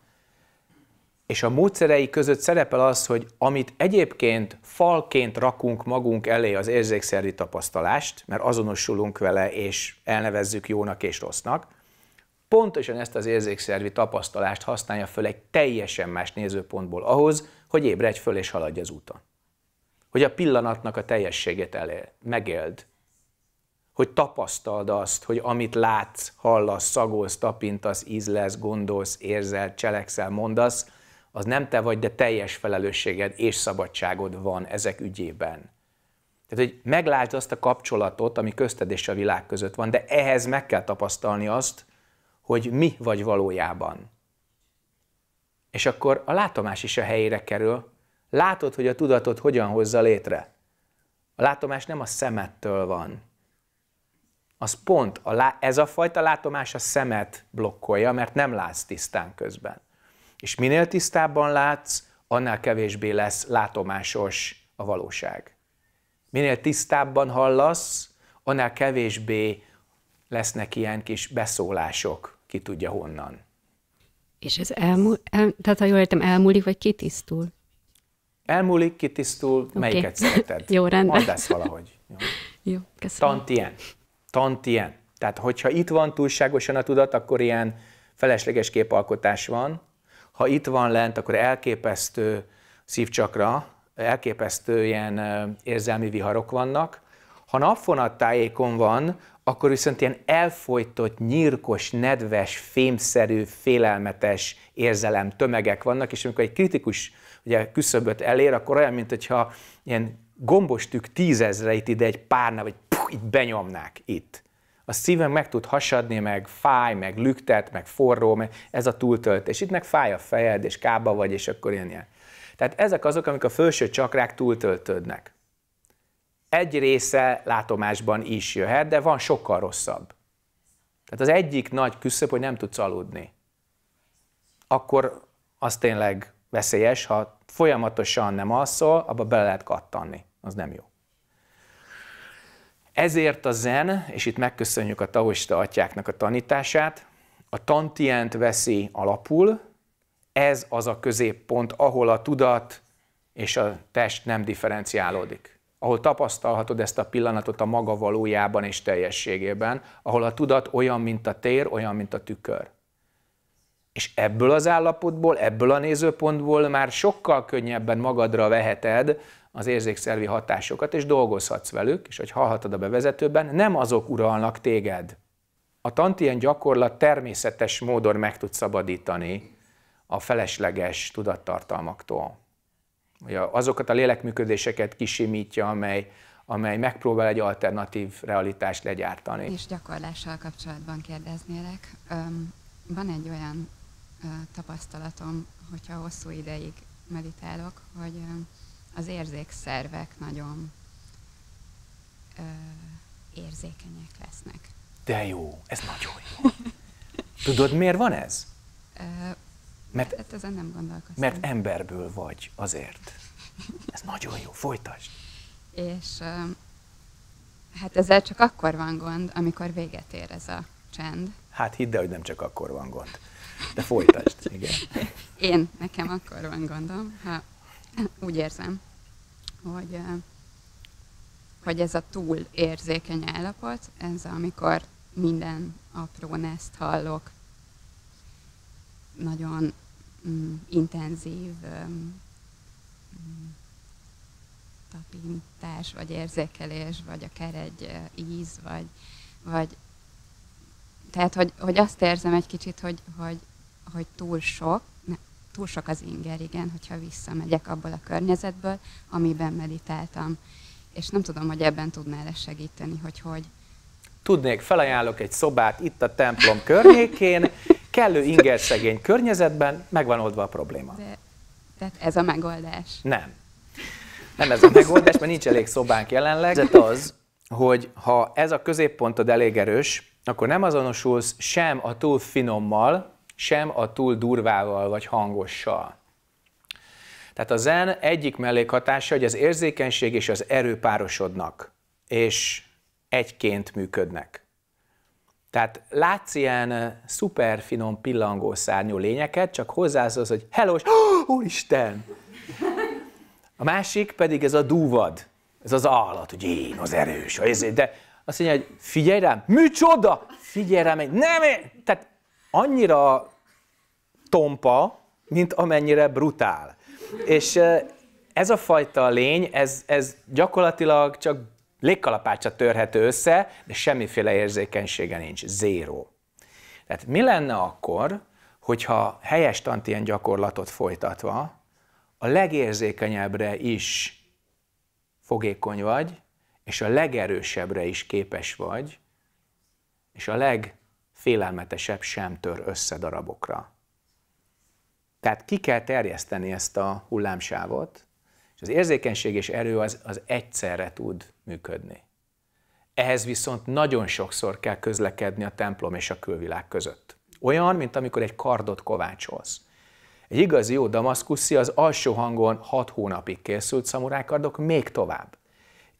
és a módszerei között szerepel az, hogy amit egyébként falként rakunk magunk elé az érzékszerű tapasztalást, mert azonosulunk vele, és elnevezzük jónak és rossznak, pontosan ezt az érzékszervi tapasztalást használja föl egy teljesen más nézőpontból ahhoz, hogy ébredj föl és haladj az úton. Hogy a pillanatnak a teljességet elél, megéld. Hogy tapasztald azt, hogy amit látsz, hallasz, szagolsz, tapintasz, ízlesz, gondolsz, érzel, cselekszel, mondasz, az nem te vagy, de teljes felelősséged és szabadságod van ezek ügyében. Tehát, hogy meglátsz azt a kapcsolatot, ami közted és a világ között van, de ehhez meg kell tapasztalni azt, hogy mi vagy valójában. És akkor a látomás is a helyére kerül. Látod, hogy a tudatot hogyan hozza létre. A látomás nem a szemettől van. Az pont, a lá- ez a fajta látomás a szemet blokkolja, mert nem látsz tisztán közben. És minél tisztábban látsz, annál kevésbé lesz látomásos a valóság. Minél tisztábban hallasz, annál kevésbé lesznek ilyen kis beszólások ki tudja honnan.
És ez elmúl, el, tehát ha jól értem, elmúlik, vagy kitisztul?
Elmúlik, kitisztul, okay. melyiket szereted. Jó, rendben. ezt valahogy. Jó, Jó köszönöm. Tantien. Tantien. Tehát, hogyha itt van túlságosan a tudat, akkor ilyen felesleges képalkotás van. Ha itt van lent, akkor elképesztő szívcsakra, elképesztő ilyen érzelmi viharok vannak, ha napfonat tájékon van, akkor viszont ilyen elfolytott, nyírkos, nedves, fémszerű, félelmetes érzelem, tömegek vannak, és amikor egy kritikus ugye, küszöböt elér, akkor olyan, mint hogyha ilyen gombos tük tízezreit ide egy párna, vagy puh, itt benyomnák itt. A szívem meg tud hasadni, meg fáj, meg lüktet, meg forró, meg ez a túltöltés. Itt meg fáj a fejed, és kába vagy, és akkor ilyen, ilyen. Tehát ezek azok, amik a felső csakrák túltöltődnek egy része látomásban is jöhet, de van sokkal rosszabb. Tehát az egyik nagy küszöb, hogy nem tudsz aludni. Akkor az tényleg veszélyes, ha folyamatosan nem alszol, abba bele lehet kattanni. Az nem jó. Ezért a zen, és itt megköszönjük a taoista atyáknak a tanítását, a tantient veszi alapul, ez az a középpont, ahol a tudat és a test nem differenciálódik ahol tapasztalhatod ezt a pillanatot a maga valójában és teljességében, ahol a tudat olyan, mint a tér, olyan, mint a tükör. És ebből az állapotból, ebből a nézőpontból már sokkal könnyebben magadra veheted az érzékszervi hatásokat, és dolgozhatsz velük, és hogy hallhatod a bevezetőben, nem azok uralnak téged. A tantien gyakorlat természetes módon meg tud szabadítani a felesleges tudattartalmaktól azokat a lélekműködéseket kisimítja, amely, amely megpróbál egy alternatív realitást legyártani. És
gyakorlással kapcsolatban kérdeznélek, van egy olyan tapasztalatom, hogyha hosszú ideig meditálok, hogy az érzékszervek nagyon érzékenyek lesznek.
De jó, ez nagyon jó. Tudod, miért van ez?
Mert, hát ezen nem gondolkoztam. Mert
emberből vagy azért.
Ez nagyon jó, folytasd. És hát ezzel csak akkor van gond, amikor véget ér ez a csend.
Hát hidd el, hogy nem csak akkor van gond. De folytasd, igen.
Én, nekem akkor van gondom, ha úgy érzem, hogy, hogy ez a túl érzékeny állapot, ez amikor minden apró ezt hallok, nagyon Mm, intenzív mm, mm, tapintás, vagy érzékelés, vagy akár egy íz, vagy, vagy tehát, hogy, hogy azt érzem egy kicsit, hogy, hogy, hogy túl sok, ne, túl sok az inger, igen, hogyha visszamegyek abból a környezetből, amiben meditáltam. És nem tudom, hogy ebben tudnál -e segíteni, hogy hogy.
Tudnék, felajánlok egy szobát itt a templom környékén, kellő ingerszegény környezetben megvan oldva a probléma.
De, tehát ez a megoldás?
Nem. Nem ez a megoldás, mert nincs elég szobánk jelenleg. De az, hogy ha ez a középpontod elég erős, akkor nem azonosulsz sem a túl finommal, sem a túl durvával vagy hangossal. Tehát a zen egyik mellékhatása, hogy az érzékenység és az erő párosodnak, és egyként működnek. Tehát látsz ilyen szuper finom pillangó szárnyú lényeket, csak az hogy hello, és Ó úristen! A másik pedig ez a dúvad, ez az állat, hogy én az erős, ezért, de azt mondja, hogy figyelj rám, micsoda, figyelj rám, nem én! Tehát annyira tompa, mint amennyire brutál. És ez a fajta lény, ez, ez gyakorlatilag csak légkalapácsa törhető össze, de semmiféle érzékenysége nincs, Zéro. Tehát mi lenne akkor, hogyha helyes tantien gyakorlatot folytatva a legérzékenyebbre is fogékony vagy, és a legerősebbre is képes vagy, és a legfélelmetesebb sem tör össze darabokra. Tehát ki kell terjeszteni ezt a hullámsávot, az érzékenység és erő az, az egyszerre tud működni. Ehhez viszont nagyon sokszor kell közlekedni a templom és a külvilág között. Olyan, mint amikor egy kardot kovácsolsz. Egy igazi jó damaszkuszi az alsó hangon hat hónapig készült szamurákardok, még tovább.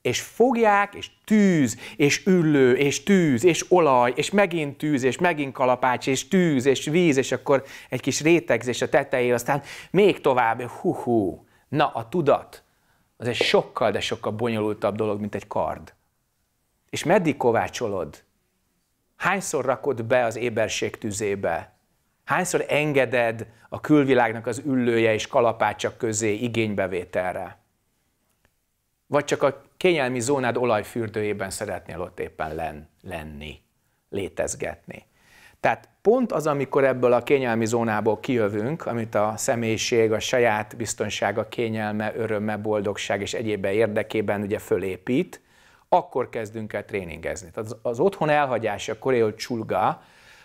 És fogják, és tűz, és üllő, és tűz, és olaj, és megint tűz, és megint kalapács, és tűz, és víz, és akkor egy kis rétegzés a tetejé, aztán még tovább, hú, hú. Na, a tudat az egy sokkal, de sokkal bonyolultabb dolog, mint egy kard. És meddig kovácsolod? Hányszor rakod be az éberség tüzébe? Hányszor engeded a külvilágnak az üllője és kalapácsa közé igénybevételre? Vagy csak a kényelmi zónád olajfürdőjében szeretnél ott éppen len, lenni, létezgetni? Tehát pont az, amikor ebből a kényelmi zónából kijövünk, amit a személyiség, a saját biztonsága, kényelme, öröme, boldogság és egyéb érdekében ugye fölépít, akkor kezdünk el tréningezni. Tehát az, az otthon elhagyása, koreol csulga,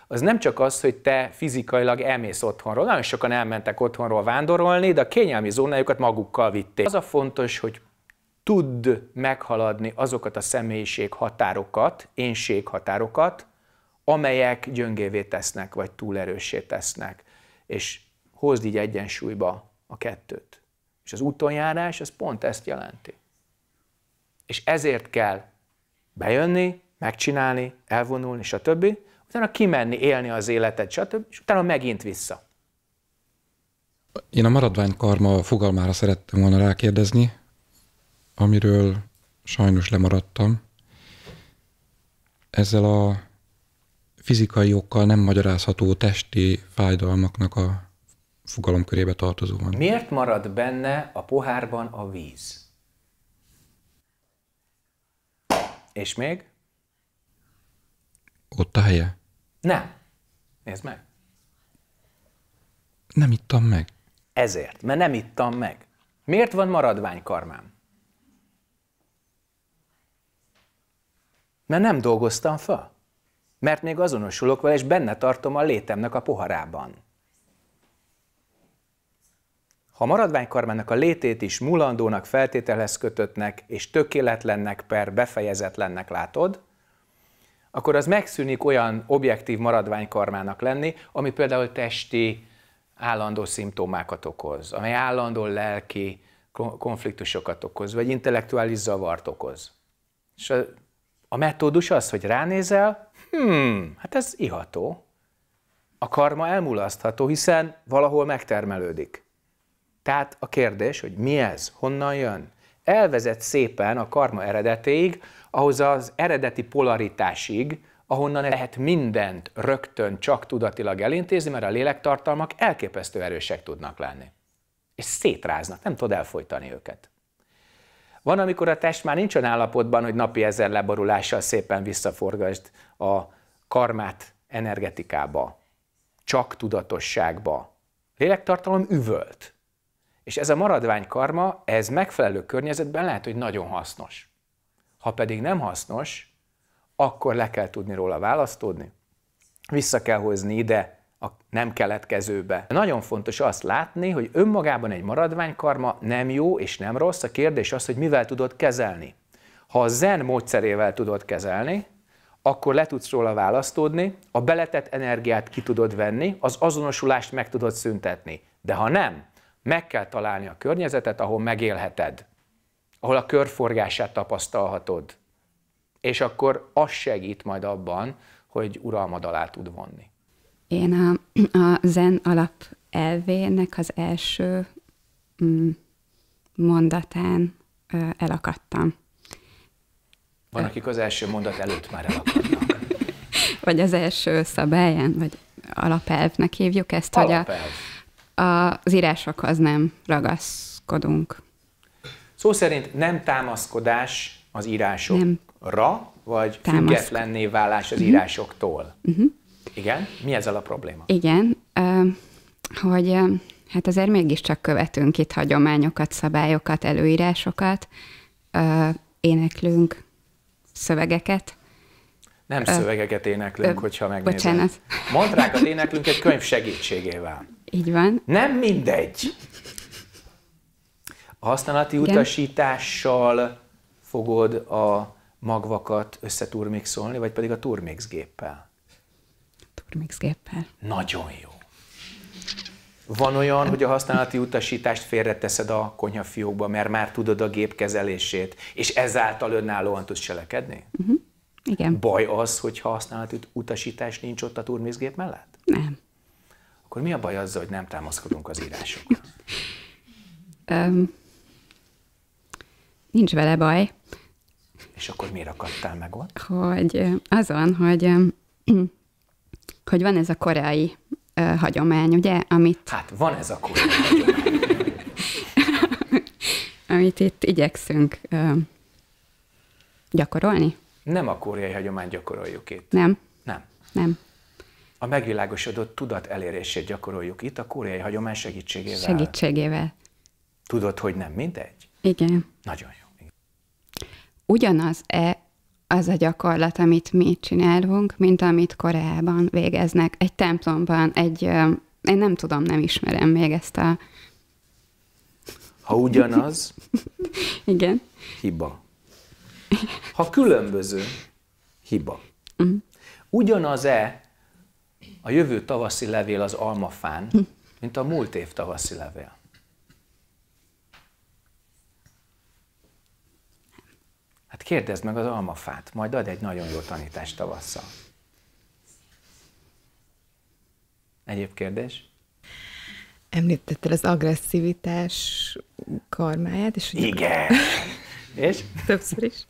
az nem csak az, hogy te fizikailag elmész otthonról. Nagyon sokan elmentek otthonról vándorolni, de a kényelmi zónájukat magukkal vitték. Az a fontos, hogy tudd meghaladni azokat a személyiség határokat, énség határokat, amelyek gyöngévé tesznek, vagy túlerőssé tesznek. És hozd így egyensúlyba a kettőt. És az utoljárás, az pont ezt jelenti. És ezért kell bejönni, megcsinálni, elvonulni, stb. Utána kimenni, élni az életet, stb. És utána megint vissza.
Én a karma fogalmára szerettem volna rákérdezni, amiről sajnos lemaradtam. Ezzel a fizikai okkal nem magyarázható testi fájdalmaknak a fogalomkörébe tartozó van.
Miért marad benne a pohárban a víz? És még?
Ott a helye?
Nem. Nézd meg.
Nem ittam meg.
Ezért, mert nem ittam meg. Miért van maradvány karmám? Mert nem dolgoztam fel mert még azonosulok vele, és benne tartom a létemnek a poharában. Ha a maradványkarmának a létét is mulandónak, feltételhez kötöttnek és tökéletlennek per befejezetlennek látod, akkor az megszűnik olyan objektív maradványkarmának lenni, ami például testi állandó szimptomákat okoz, amely állandó lelki konfliktusokat okoz, vagy intellektuális zavart okoz. És a, a metódus az, hogy ránézel, hmm, hát ez iható. A karma elmulasztható, hiszen valahol megtermelődik. Tehát a kérdés, hogy mi ez, honnan jön, elvezet szépen a karma eredetéig, ahhoz az eredeti polaritásig, ahonnan lehet mindent rögtön csak tudatilag elintézni, mert a lélektartalmak elképesztő erősek tudnak lenni. És szétráznak, nem tud elfolytani őket. Van, amikor a test már nincs olyan állapotban, hogy napi ezer leborulással szépen visszaforgasd a karmát energetikába, csak tudatosságba. Lélektartalom üvölt. És ez a maradvány karma, ez megfelelő környezetben lehet, hogy nagyon hasznos. Ha pedig nem hasznos, akkor le kell tudni róla választódni, vissza kell hozni ide, a nem keletkezőbe. Nagyon fontos azt látni, hogy önmagában egy maradványkarma nem jó és nem rossz, a kérdés az, hogy mivel tudod kezelni. Ha a zen módszerével tudod kezelni, akkor le tudsz róla választódni, a beletett energiát ki tudod venni, az azonosulást meg tudod szüntetni. De ha nem, meg kell találni a környezetet, ahol megélheted, ahol a körforgását tapasztalhatod. És akkor az segít majd abban, hogy uralmad alá tud vonni.
Én a, a zen alap elvének az első mm, mondatán elakadtam.
Van, akik az első mondat előtt már elakadnak.
vagy az első szabályán, vagy alapelvnek hívjuk ezt, Alapelv. hogy a, a, az írásokhoz nem ragaszkodunk.
Szó szerint nem támaszkodás az írásokra, nem. vagy Támaszk. függetlenné válás az uh-huh. írásoktól. Uh-huh. Igen? Mi ezzel a
probléma?
Igen, hogy hát azért mégiscsak követünk itt hagyományokat, szabályokat, előírásokat, éneklünk, szövegeket.
Nem ö, szövegeket éneklünk, ö, hogyha megnézed. Bocsánat. Mantrákat éneklünk egy könyv segítségével. Így van. Nem mindegy. A használati Igen. utasítással fogod a magvakat összeturmixolni, vagy pedig a turmixgéppel?
Turmixgéppel. Nagyon jó.
Van olyan, hogy a használati utasítást félreteszed a konyhafiókba, mert már tudod a gép kezelését, és ezáltal önállóan tudsz cselekedni?
Uh-huh. Igen.
Baj az, hogyha használati utasítás nincs ott a turmizgép mellett? Nem. Akkor mi a baj azzal, hogy nem támaszkodunk az írásokra?
um, nincs vele baj.
És akkor miért akadtál meg ott?
Hogy azon, hogy, hogy van ez a koreai ö, hagyomány, ugye? Amit...
Hát van ez a
Amit itt igyekszünk ö, gyakorolni.
Nem a koreai hagyományt gyakoroljuk itt. Nem? Nem. Nem. A megvilágosodott tudat elérését gyakoroljuk itt a koreai hagyomány segítségével.
Segítségével.
Tudod, hogy nem mindegy? Igen. Nagyon jó.
Ugyanaz-e az a gyakorlat, amit mi csinálunk, mint amit Koreában végeznek. Egy templomban, egy, én nem tudom, nem ismerem még ezt a...
Ha ugyanaz,
igen.
hiba. Ha különböző, hiba. Mhm. Ugyanaz-e a jövő tavaszi levél az almafán, mint a múlt év tavaszi levél? Kérdezd meg az almafát, majd ad egy nagyon jó tanítást tavasszal. Egyéb kérdés?
Említettél az agresszivitás karmáját, és hogy Igen! és? Többször is.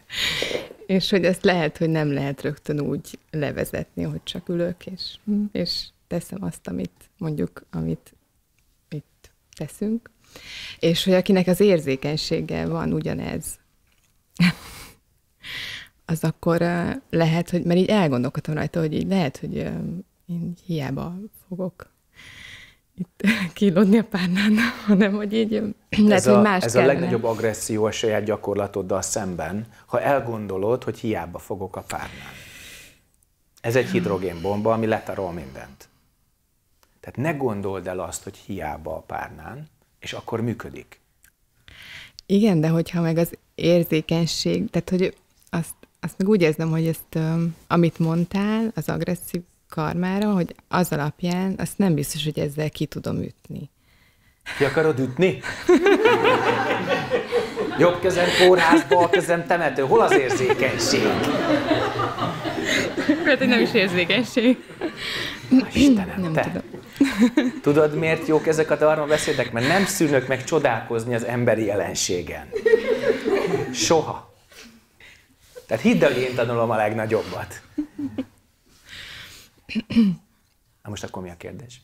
És hogy ezt lehet, hogy nem lehet rögtön úgy levezetni, hogy csak ülök, és, mm. és teszem azt, amit mondjuk, amit itt teszünk. És hogy akinek az érzékenysége van ugyanez, az akkor lehet, hogy, mert így elgondolkodtam rajta, hogy így lehet, hogy én hiába fogok itt kilódni a párnán, hanem hogy így ez lehet, a, hogy más Ez kellene. a legnagyobb
agresszió a saját gyakorlatoddal szemben, ha elgondolod, hogy hiába fogok a párnán. Ez egy hidrogénbomba, ami letarol mindent. Tehát ne gondold el azt, hogy hiába a párnán, és akkor működik.
Igen, de hogyha meg az érzékenység, tehát hogy azt azt meg úgy érzem, hogy ezt, amit mondtál, az agresszív karmára, hogy az alapján azt nem biztos, hogy ezzel ki tudom ütni.
Ki akarod ütni? Jobb kezem kórház, bal kezem temető. Hol az érzékenység?
Hát, hogy nem is érzékenység. Istenem, nem te. Tudom.
Tudod, miért jók ezek a darma beszédek? Mert nem szűnök meg csodálkozni az emberi jelenségen. Soha. Tehát hidd el, hogy én tanulom a legnagyobbat. Na most akkor mi a kérdés?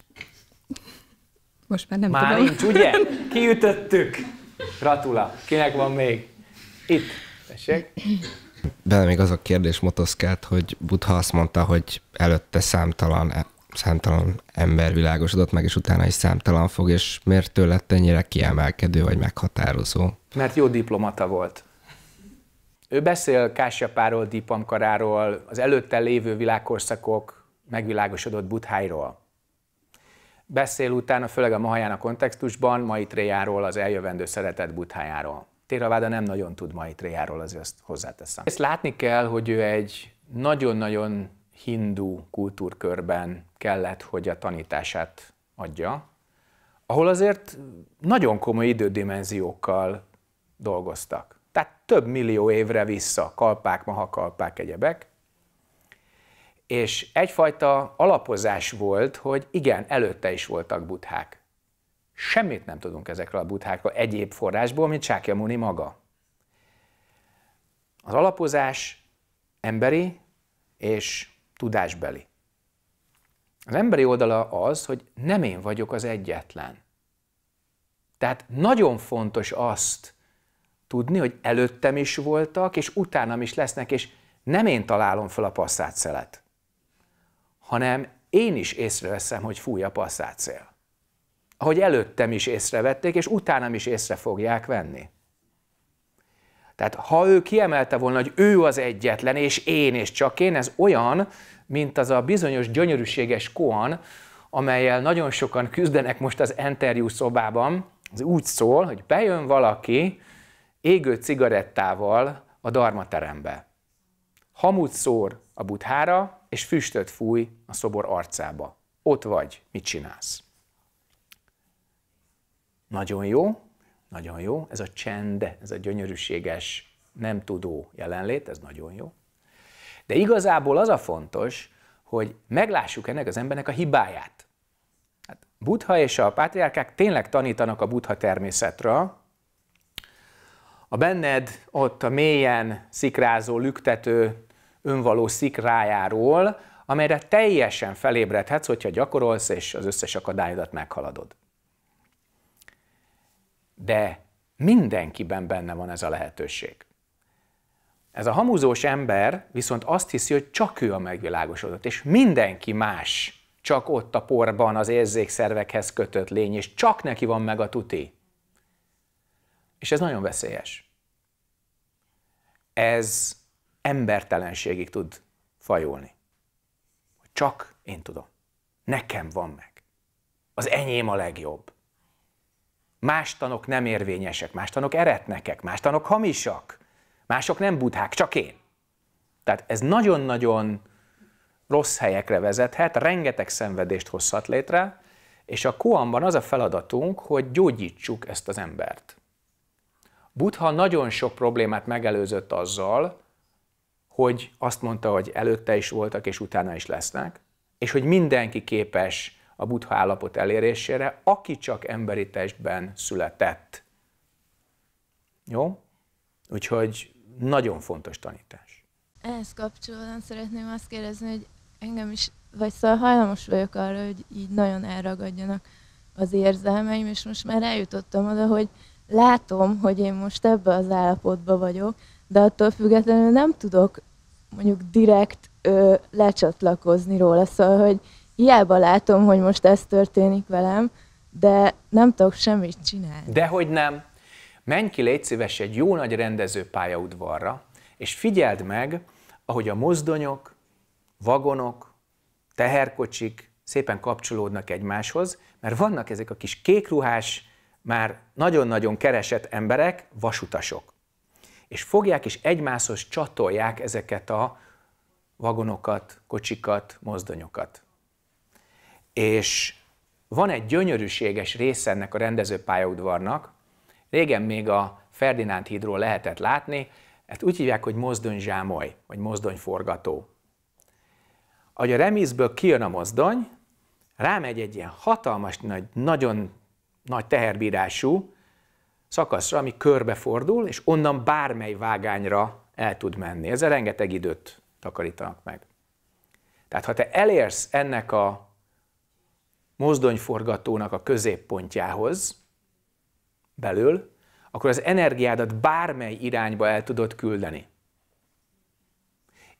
Most már nem már tudom. nincs, ugye?
Kiütöttük. Gratula. Kinek van még? Itt. Tessék.
Bele még az a kérdés motoszkált, hogy Buddha azt mondta, hogy előtte számtalan, e- számtalan ember világosodott meg, és utána is számtalan fog, és miért tőle lett ennyire kiemelkedő, vagy meghatározó? Mert jó
diplomata volt. Ő beszél Kásyapáról, Dipamkaráról, az előtte lévő világkorszakok megvilágosodott Buthájról. Beszél utána, főleg a Mahajána kontextusban, Maitrejáról, az eljövendő szeretett Buthájáról. Téraváda nem nagyon tud Maitrejáról, azért ezt hozzáteszem. Ezt látni kell, hogy ő egy nagyon-nagyon hindu kultúrkörben kellett, hogy a tanítását adja, ahol azért nagyon komoly idődimenziókkal dolgoztak. Tehát több millió évre vissza, kalpák, mahakalpák, egyebek. És egyfajta alapozás volt, hogy igen, előtte is voltak buthák. Semmit nem tudunk ezekről a buthákról egyéb forrásból, mint Sákyamuni maga. Az alapozás emberi és tudásbeli. Az emberi oldala az, hogy nem én vagyok az egyetlen. Tehát nagyon fontos azt tudni, hogy előttem is voltak, és utánam is lesznek, és nem én találom fel a passzátszélet, hanem én is észreveszem, hogy fúj a passzátszél. Ahogy előttem is észrevették, és utánam is észre fogják venni. Tehát ha ő kiemelte volna, hogy ő az egyetlen, és én, és csak én, ez olyan, mint az a bizonyos gyönyörűséges koan, amelyel nagyon sokan küzdenek most az interjú szobában, az úgy szól, hogy bejön valaki, égő cigarettával a darmaterembe. Hamut szór a buthára, és füstöt fúj a szobor arcába. Ott vagy, mit csinálsz? Nagyon jó, nagyon jó. Ez a csend, ez a gyönyörűséges, nem tudó jelenlét, ez nagyon jó. De igazából az a fontos, hogy meglássuk ennek az embernek a hibáját. Hát Buddha és a pátriárkák tényleg tanítanak a buddha természetről, a benned ott a mélyen szikrázó, lüktető, önvaló szikrájáról, amelyre teljesen felébredhetsz, hogyha gyakorolsz, és az összes akadályodat meghaladod. De mindenkiben benne van ez a lehetőség. Ez a hamuzós ember viszont azt hiszi, hogy csak ő a megvilágosodott, és mindenki más csak ott a porban az érzékszervekhez kötött lény, és csak neki van meg a tuti. És ez nagyon veszélyes. Ez embertelenségig tud fajulni. Csak én tudom. Nekem van meg. Az enyém a legjobb. Más tanok nem érvényesek, más tanok eretnekek, más tanok hamisak, mások nem buddhák, csak én. Tehát ez nagyon-nagyon rossz helyekre vezethet, rengeteg szenvedést hozhat létre, és a koamban az a feladatunk, hogy gyógyítsuk ezt az embert. Buddha nagyon sok problémát megelőzött azzal, hogy azt mondta, hogy előtte is voltak, és utána is lesznek, és hogy mindenki képes a buddha állapot elérésére, aki csak emberi testben született. Jó? Úgyhogy nagyon fontos tanítás.
Ehhez kapcsolódóan szeretném azt kérdezni, hogy engem is, vagy szóval hajlamos vagyok arra, hogy így nagyon elragadjanak az érzelmeim, és most már eljutottam oda, hogy látom, hogy én most ebbe az állapotba vagyok, de attól függetlenül nem tudok mondjuk direkt ö, lecsatlakozni róla. Szóval, hogy hiába látom, hogy most ez történik velem, de nem tudok semmit csinálni.
Dehogy nem. Menj ki, légy szíves, egy jó nagy rendező pályaudvarra, és figyeld meg, ahogy a mozdonyok, vagonok, teherkocsik szépen kapcsolódnak egymáshoz, mert vannak ezek a kis kékruhás, már nagyon-nagyon keresett emberek, vasutasok. És fogják és egymáshoz csatolják ezeket a vagonokat, kocsikat, mozdonyokat. És van egy gyönyörűséges része ennek a rendező pályaudvarnak. Régen még a Ferdinánd hídról lehetett látni, ezt hát úgy hívják, hogy zsámoly, vagy mozdonyforgató. Ahogy a remízből kijön a mozdony, rámegy egy ilyen hatalmas, nagy, nagyon nagy teherbírású szakaszra, ami körbefordul, és onnan bármely vágányra el tud menni. Ezzel rengeteg időt takarítanak meg. Tehát ha te elérsz ennek a mozdonyforgatónak a középpontjához belül, akkor az energiádat bármely irányba el tudod küldeni.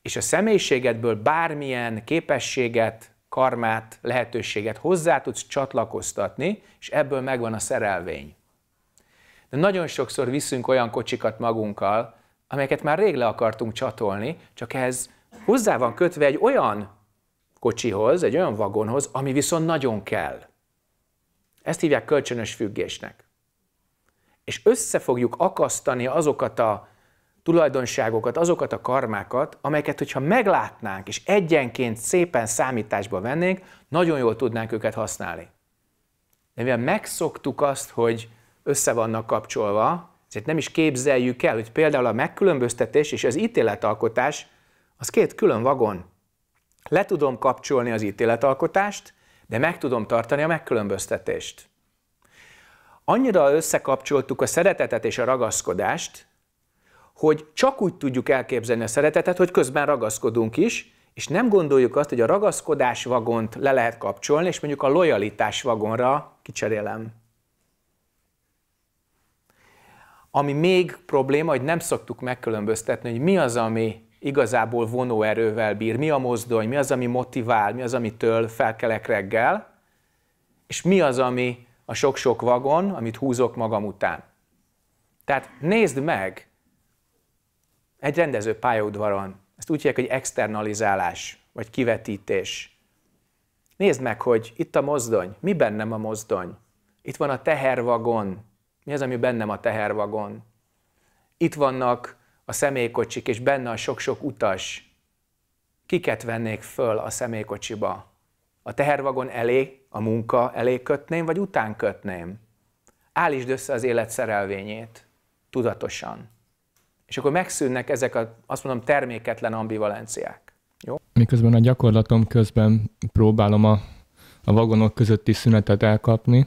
És a személyiségedből bármilyen képességet, karmát, lehetőséget hozzá tudsz csatlakoztatni, és ebből megvan a szerelvény. De nagyon sokszor viszünk olyan kocsikat magunkkal, amelyeket már rég le akartunk csatolni, csak ez hozzá van kötve egy olyan kocsihoz, egy olyan vagonhoz, ami viszont nagyon kell. Ezt hívják kölcsönös függésnek. És össze fogjuk akasztani azokat a tulajdonságokat, azokat a karmákat, amelyeket, hogyha meglátnánk és egyenként szépen számításba vennénk, nagyon jól tudnánk őket használni. De mivel megszoktuk azt, hogy össze vannak kapcsolva, ezért nem is képzeljük el, hogy például a megkülönböztetés és az ítéletalkotás az két külön vagon. Le tudom kapcsolni az ítéletalkotást, de meg tudom tartani a megkülönböztetést. Annyira összekapcsoltuk a szeretetet és a ragaszkodást, hogy csak úgy tudjuk elképzelni a szeretetet, hogy közben ragaszkodunk is, és nem gondoljuk azt, hogy a ragaszkodás vagont le lehet kapcsolni, és mondjuk a lojalitás vagonra kicserélem. Ami még probléma, hogy nem szoktuk megkülönböztetni, hogy mi az, ami igazából vonóerővel bír, mi a mozdony, mi az, ami motivál, mi az, amitől felkelek reggel, és mi az, ami a sok-sok vagon, amit húzok magam után. Tehát nézd meg, egy rendező pályaudvaron. Ezt úgy hívják, hogy externalizálás, vagy kivetítés. Nézd meg, hogy itt a mozdony. Mi bennem a mozdony? Itt van a tehervagon. Mi az, ami bennem a tehervagon? Itt vannak a személykocsik, és benne a sok-sok utas. Kiket vennék föl a személykocsiba? A tehervagon elé, a munka elé kötném, vagy után kötném? Állítsd össze az élet szerelvényét, tudatosan és akkor megszűnnek ezek a, azt mondom, terméketlen ambivalenciák. Jó?
Miközben a gyakorlatom közben próbálom a, a vagonok közötti szünetet elkapni,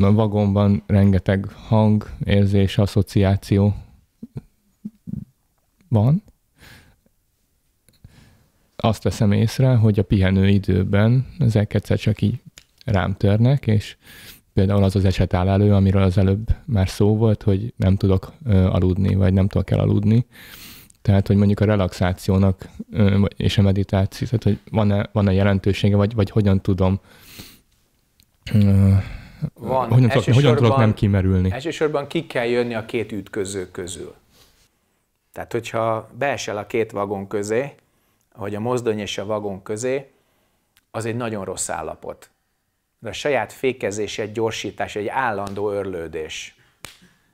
a vagonban rengeteg hang, érzés, asszociáció van. Azt veszem észre, hogy a pihenő időben ezek egyszer csak így rám törnek, és például az az eset áll elő, amiről az előbb már szó volt, hogy nem tudok aludni, vagy nem tudok elaludni. Tehát, hogy mondjuk a relaxációnak és a meditáció, tehát, hogy van-e, van-e jelentősége, vagy, vagy hogyan tudom van. Hogyan, tudok, hogyan tudok nem kimerülni?
Elsősorban ki kell jönni a két ütköző közül. Tehát, hogyha beesel a két vagon közé, vagy a mozdony és a vagon közé, az egy nagyon rossz állapot de a saját fékezés egy gyorsítás, egy állandó örlődés.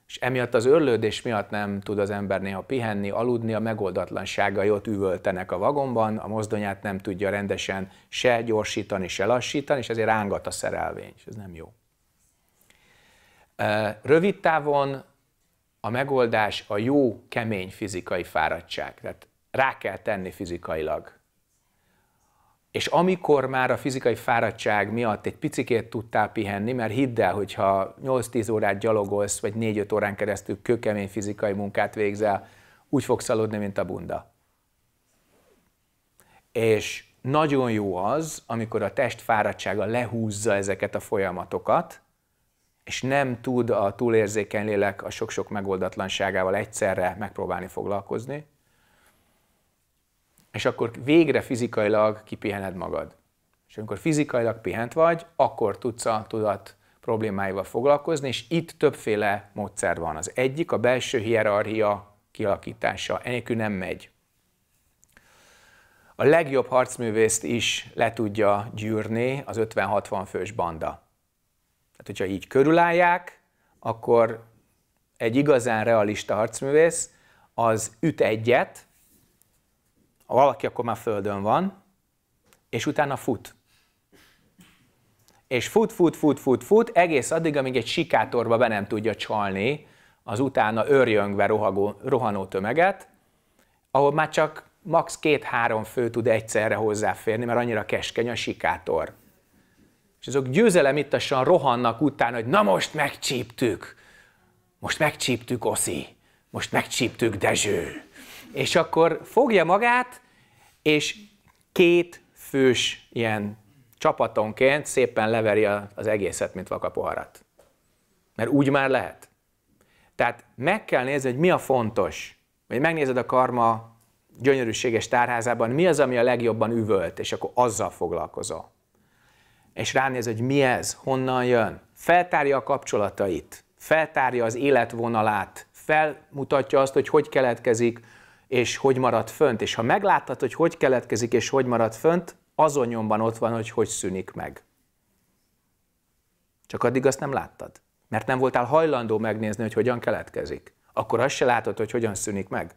És emiatt az örlődés miatt nem tud az ember néha pihenni, aludni, a megoldatlanságai ott üvöltenek a vagonban, a mozdonyát nem tudja rendesen se gyorsítani, se lassítani, és ezért rángat a szerelvény, és ez nem jó. Rövid távon a megoldás a jó, kemény fizikai fáradtság. Tehát rá kell tenni fizikailag és amikor már a fizikai fáradtság miatt egy picikét tudtál pihenni, mert hidd el, hogyha 8-10 órát gyalogolsz, vagy 4-5 órán keresztül kökemény fizikai munkát végzel, úgy fogsz aludni, mint a bunda. És nagyon jó az, amikor a test fáradtsága lehúzza ezeket a folyamatokat, és nem tud a túlérzékeny lélek a sok-sok megoldatlanságával egyszerre megpróbálni foglalkozni, és akkor végre fizikailag kipihened magad. És amikor fizikailag pihent vagy, akkor tudsz a tudat problémáival foglalkozni, és itt többféle módszer van. Az egyik a belső hierarchia kialakítása, enélkül nem megy. A legjobb harcművészt is le tudja gyűrni az 50-60 fős banda. Tehát, hogyha így körülállják, akkor egy igazán realista harcművész az üt egyet, ha valaki akkor már földön van, és utána fut. És fut, fut, fut, fut, fut, egész addig, amíg egy sikátorba be nem tudja csalni az utána örjöngve rohagó, rohanó tömeget, ahol már csak max. két-három fő tud egyszerre hozzáférni, mert annyira keskeny a sikátor. És azok győzelemittasan rohannak utána, hogy na most megcsíptük, most megcsíptük Oszi, most megcsíptük Dezső. És akkor fogja magát, és két fős ilyen csapatonként szépen leveri az egészet, mint vakapoharat. Mert úgy már lehet. Tehát meg kell nézni, hogy mi a fontos. hogy megnézed a karma gyönyörűséges tárházában, mi az, ami a legjobban üvölt, és akkor azzal foglalkozol. És ránéz, hogy mi ez, honnan jön. Feltárja a kapcsolatait, feltárja az életvonalát, felmutatja azt, hogy hogy keletkezik, és hogy marad fönt. És ha megláttad, hogy hogy keletkezik és hogy marad fönt, azon nyomban ott van, hogy hogy szűnik meg. Csak addig azt nem láttad. Mert nem voltál hajlandó megnézni, hogy hogyan keletkezik. Akkor azt se látod, hogy hogyan szűnik meg.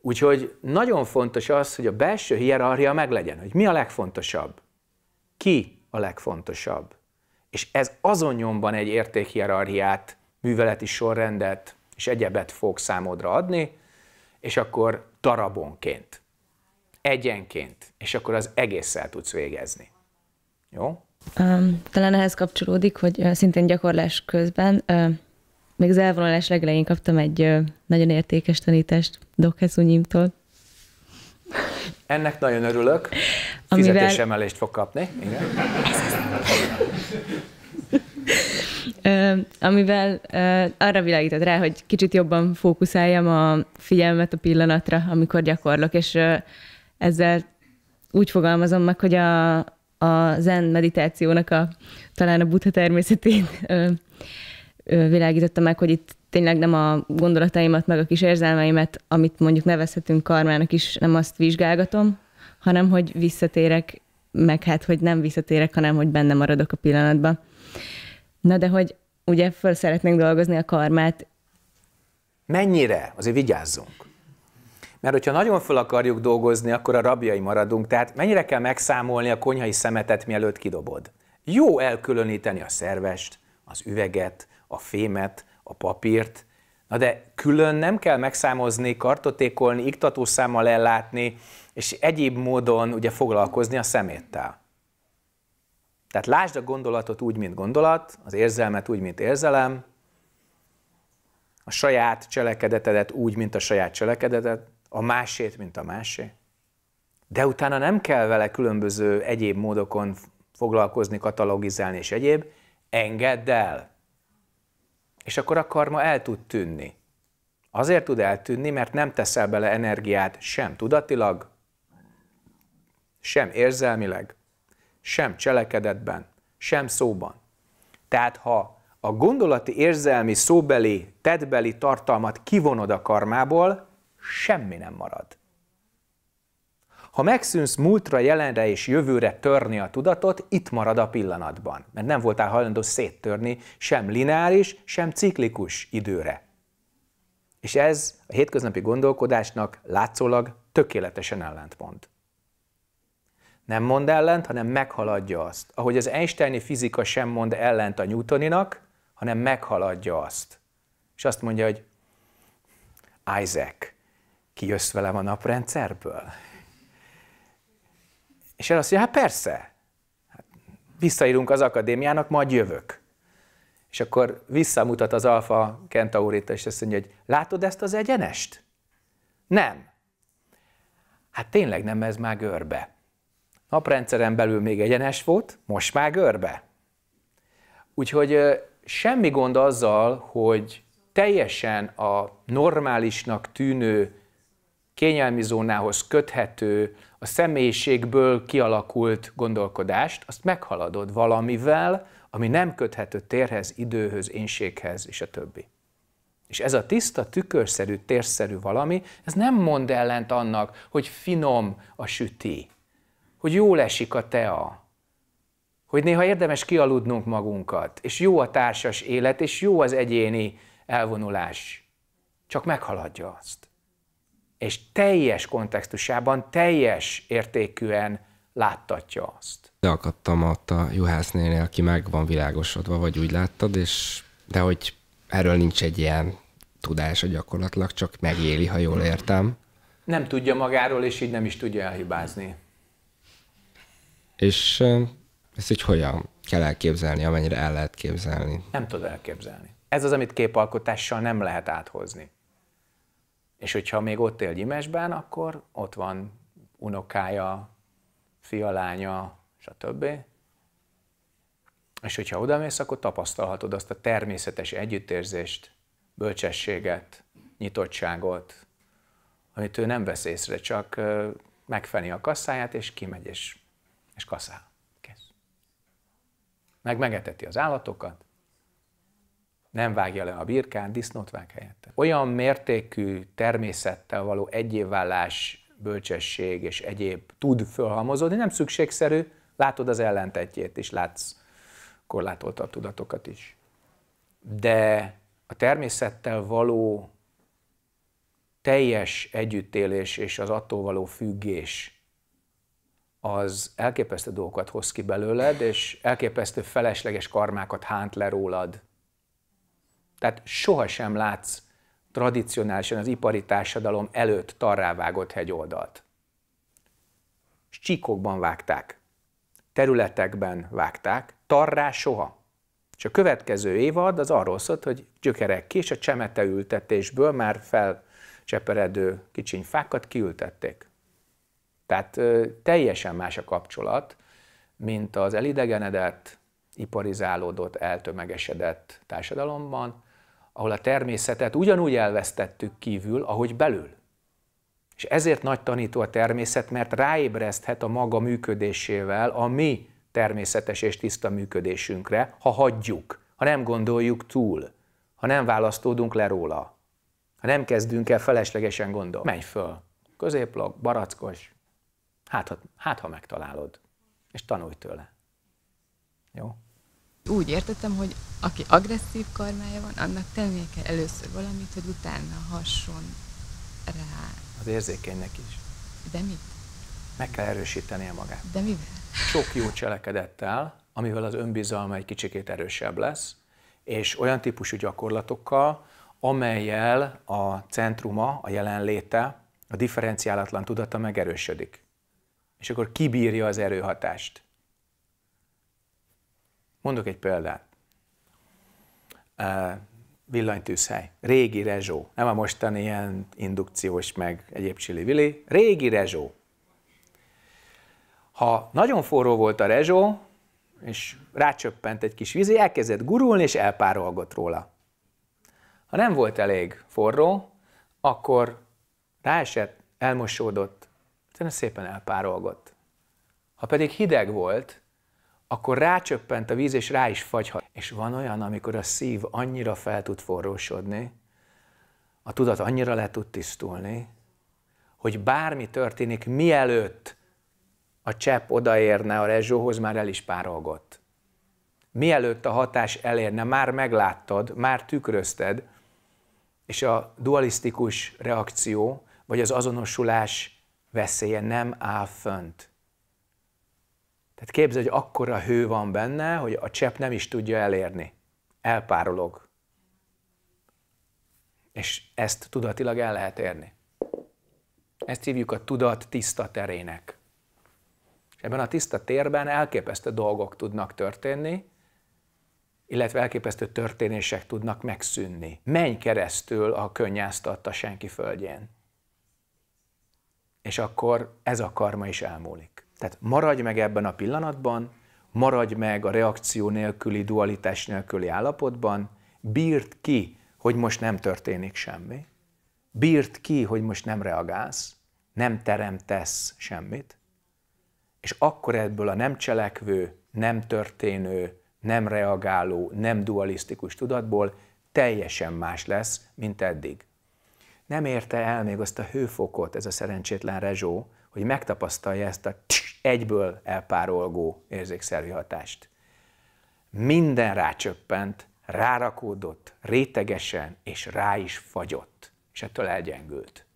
Úgyhogy nagyon fontos az, hogy a belső hierarchia meglegyen, hogy mi a legfontosabb, ki a legfontosabb. És ez azon nyomban egy értékhierarchiát, műveleti sorrendet, és egyebet fog számodra adni, és akkor darabonként, egyenként, és akkor az egésszel tudsz végezni. Jó?
Um, talán ehhez kapcsolódik, hogy uh, szintén gyakorlás közben, uh, még az elvonulás legelején kaptam egy uh, nagyon értékes tanítást Dokhezunyimtól.
Ennek nagyon örülök. Amivel... Fizetésemelést fog kapni. Igen
amivel arra világított rá, hogy kicsit jobban fókuszáljam a figyelmet a pillanatra, amikor gyakorlok, és ezzel úgy fogalmazom meg, hogy a, a zen meditációnak a, talán a buddha természetét világította meg, hogy itt tényleg nem a gondolataimat, meg a kis érzelmeimet, amit mondjuk nevezhetünk karmának is, nem azt vizsgálgatom, hanem hogy visszatérek, meg hát, hogy nem visszatérek, hanem hogy benne maradok a pillanatban. Na de hogy ugye föl szeretnénk dolgozni a karmát. Mennyire?
Azért vigyázzunk. Mert hogyha nagyon föl akarjuk dolgozni, akkor a rabjai maradunk, tehát mennyire kell megszámolni a konyhai szemetet, mielőtt kidobod. Jó elkülöníteni a szervest, az üveget, a fémet, a papírt, na de külön nem kell megszámozni, kartotékolni, iktatószámmal ellátni, és egyéb módon ugye foglalkozni a szeméttel. Tehát lásd a gondolatot úgy, mint gondolat, az érzelmet úgy, mint érzelem, a saját cselekedetedet úgy, mint a saját cselekedetet, a másét, mint a másé. De utána nem kell vele különböző egyéb módokon foglalkozni, katalogizálni és egyéb, engedd el. És akkor a karma el tud tűnni. Azért tud eltűnni, mert nem teszel bele energiát sem tudatilag, sem érzelmileg, sem cselekedetben, sem szóban. Tehát ha a gondolati, érzelmi, szóbeli, tedbeli tartalmat kivonod a karmából, semmi nem marad. Ha megszűnsz múltra, jelenre és jövőre törni a tudatot, itt marad a pillanatban, mert nem voltál hajlandó széttörni sem lineáris, sem ciklikus időre. És ez a hétköznapi gondolkodásnak látszólag tökéletesen ellentmond nem mond ellent, hanem meghaladja azt. Ahogy az Einsteini fizika sem mond ellent a Newtoninak, hanem meghaladja azt. És azt mondja, hogy Isaac, ki jössz velem a naprendszerből? És el azt mondja, hát persze, hát visszaírunk az akadémiának, majd jövök. És akkor visszamutat az alfa kentaurita, és azt mondja, hogy látod ezt az egyenest? Nem. Hát tényleg nem, ez már görbe naprendszeren belül még egyenes volt, most már görbe. Úgyhogy semmi gond azzal, hogy teljesen a normálisnak tűnő kényelmi zónához köthető, a személyiségből kialakult gondolkodást, azt meghaladod valamivel, ami nem köthető térhez, időhöz, énséghez és a többi. És ez a tiszta, tükörszerű, térszerű valami, ez nem mond ellent annak, hogy finom a süti, hogy jól esik a tea, hogy néha érdemes kialudnunk magunkat, és jó a társas élet, és jó az egyéni elvonulás. Csak meghaladja azt. És teljes kontextusában, teljes értékűen láttatja
azt. De akadtam ott a juhásznénél, aki meg van világosodva, vagy úgy láttad, és de hogy erről nincs egy ilyen tudása gyakorlatilag, csak megéli, ha jól értem.
Nem tudja magáról, és így nem is tudja elhibázni.
És ezt így hogyan kell elképzelni, amennyire el lehet képzelni?
Nem tudod elképzelni. Ez az, amit képalkotással nem lehet áthozni. És hogyha még ott él Gyimesben, akkor ott van unokája, fialánya, stb. És hogyha odamész, akkor tapasztalhatod azt a természetes együttérzést, bölcsességet, nyitottságot, amit ő nem vesz észre, csak megfeni a kasszáját, és kimegy, és és kaszál. Kész. Meg megeteti az állatokat, nem vágja le a birkát, disznót vág helyette. Olyan mértékű természettel való egyévvállás, bölcsesség és egyéb tud fölhalmozódni, nem szükségszerű, látod az ellentetjét is, látsz a tudatokat is. De a természettel való teljes együttélés és az attól való függés az elképesztő dolgokat hoz ki belőled, és elképesztő felesleges karmákat hánt le rólad. Tehát sohasem látsz tradicionálisan az ipari társadalom előtt tarrávágott hegyoldalt. Csíkokban vágták, területekben vágták, tarrá soha. És a következő évad az arról szólt, hogy gyökerek ki, és a csemete ültetésből már felcseperedő kicsiny fákat kiültették. Tehát teljesen más a kapcsolat, mint az elidegenedett, iparizálódott, eltömegesedett társadalomban, ahol a természetet ugyanúgy elvesztettük kívül, ahogy belül. És ezért nagy tanító a természet, mert ráébreszthet a maga működésével a mi természetes és tiszta működésünkre, ha hagyjuk, ha nem gondoljuk túl, ha nem választódunk le róla, ha nem kezdünk el feleslegesen gondolni. Menj föl, középlag, barackos, Hát, ha, hát, ha megtalálod, és tanulj tőle.
Jó? Úgy értettem, hogy aki agresszív karmája van, annak tennie kell először valamit, hogy utána hasson rá.
Az érzékenynek is. De mit? Meg kell erősítenie magát.
De mivel? Sok
jó cselekedettel, amivel az önbizalma egy kicsikét erősebb lesz, és olyan típusú gyakorlatokkal, amelyel a centruma, a jelenléte, a differenciálatlan tudata megerősödik és akkor kibírja az erőhatást. Mondok egy példát. Uh, villanytűzhely. Régi rezsó. Nem a mostani ilyen indukciós, meg egyéb csili-vili. Régi rezsó. Ha nagyon forró volt a rezsó, és rácsöppent egy kis víz, elkezdett gurulni, és elpárolgott róla. Ha nem volt elég forró, akkor ráesett, elmosódott, Utána szépen elpárolgott. Ha pedig hideg volt, akkor rácsöppent a víz, és rá is fagyhat. És van olyan, amikor a szív annyira fel tud forrósodni, a tudat annyira le tud tisztulni, hogy bármi történik, mielőtt a csepp odaérne a rezsóhoz, már el is párolgott. Mielőtt a hatás elérne, már megláttad, már tükrözted, és a dualisztikus reakció, vagy az azonosulás veszélye nem áll fönt. Tehát képzeld, hogy akkora hő van benne, hogy a csepp nem is tudja elérni. Elpárolog. És ezt tudatilag el lehet érni. Ezt hívjuk a tudat tiszta terének. És ebben a tiszta térben elképesztő dolgok tudnak történni, illetve elképesztő történések tudnak megszűnni. Menj keresztül a könnyáztatta senki földjén és akkor ez a karma is elmúlik. Tehát maradj meg ebben a pillanatban, maradj meg a reakció nélküli, dualitás nélküli állapotban, bírd ki, hogy most nem történik semmi, bírd ki, hogy most nem reagálsz, nem teremtesz semmit, és akkor ebből a nem cselekvő, nem történő, nem reagáló, nem dualisztikus tudatból teljesen más lesz, mint eddig nem érte el még azt a hőfokot ez a szerencsétlen Rezsó, hogy megtapasztalja ezt a tss, egyből elpárolgó érzékszervi hatást. Minden rácsöppent, rárakódott, rétegesen és rá is fagyott, és ettől elgyengült.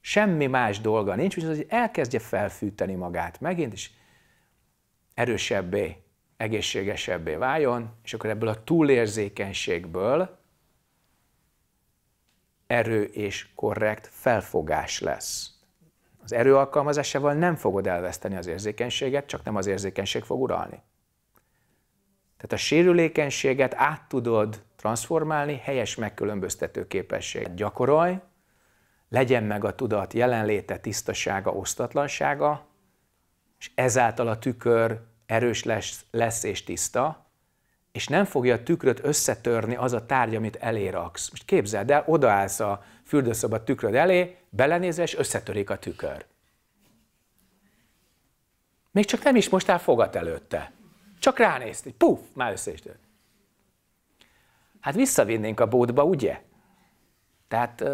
Semmi más dolga nincs, viszont hogy elkezdje felfűteni magát megint, és erősebbé, egészségesebbé váljon, és akkor ebből a túlérzékenységből erő és korrekt felfogás lesz. Az erő alkalmazásával nem fogod elveszteni az érzékenységet, csak nem az érzékenység fog uralni. Tehát a sérülékenységet át tudod transformálni helyes megkülönböztető képességet. Gyakorolj, legyen meg a tudat jelenléte, tisztasága, osztatlansága, és ezáltal a tükör erős lesz, lesz és tiszta, és nem fogja a tükröt összetörni az a tárgy, amit elé raksz. Most képzeld el, odaállsz a fürdőszoba tükröd elé, belenézel, és összetörik a tükör. Még csak nem is mostál fogat előtte. Csak ránézt, így puf, már össze is tört. Hát visszavinnénk a bódba, ugye? Tehát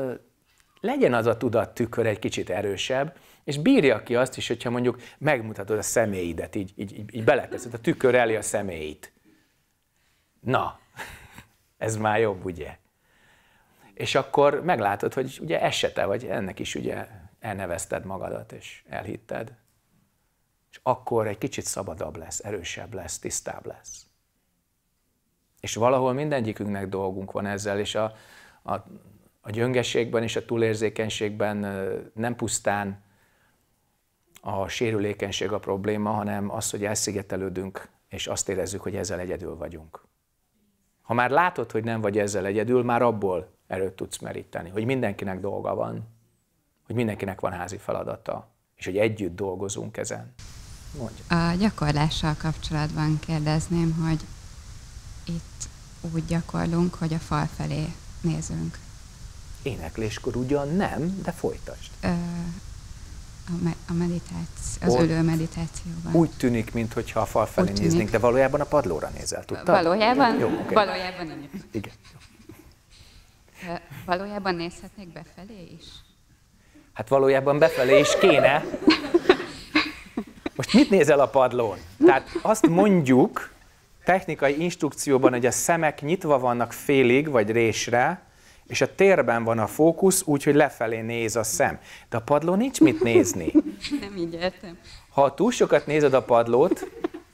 legyen az a tudat tükör egy kicsit erősebb, és bírja ki azt is, hogyha mondjuk megmutatod a személyidet, így, így, így beleteszed a tükör elé a személyit. Na, ez már jobb, ugye? És akkor meglátod, hogy ugye esete vagy, ennek is ugye elnevezted magadat, és elhitted. És akkor egy kicsit szabadabb lesz, erősebb lesz, tisztább lesz. És valahol mindegyikünknek dolgunk van ezzel, és a, a, a gyöngeségben és a túlérzékenységben nem pusztán a sérülékenység a probléma, hanem az, hogy elszigetelődünk, és azt érezzük, hogy ezzel egyedül vagyunk. Ha már látod, hogy nem vagy ezzel egyedül, már abból erőt tudsz meríteni, hogy mindenkinek dolga van, hogy mindenkinek van házi feladata, és hogy együtt dolgozunk ezen.
Mondj. A gyakorlással kapcsolatban kérdezném, hogy itt úgy gyakorlunk, hogy a fal felé nézünk.
Énekléskor ugyan
nem, de folytasd. Ö, a, meditáció, az ülő meditációban. Úgy
tűnik, mintha a fal felé néznénk, de valójában a padlóra nézel, tudtad? Valójában? Jó, okay. Valójában igen. igen.
Valójában nézhetnék befelé is?
Hát valójában befelé is kéne. Most mit nézel a padlón? Tehát azt mondjuk technikai instrukcióban, hogy a szemek nyitva vannak félig vagy résre, és a térben van a fókusz, úgyhogy lefelé néz a szem. De a padló nincs mit nézni.
Nem így értem.
Ha túl sokat nézed a padlót,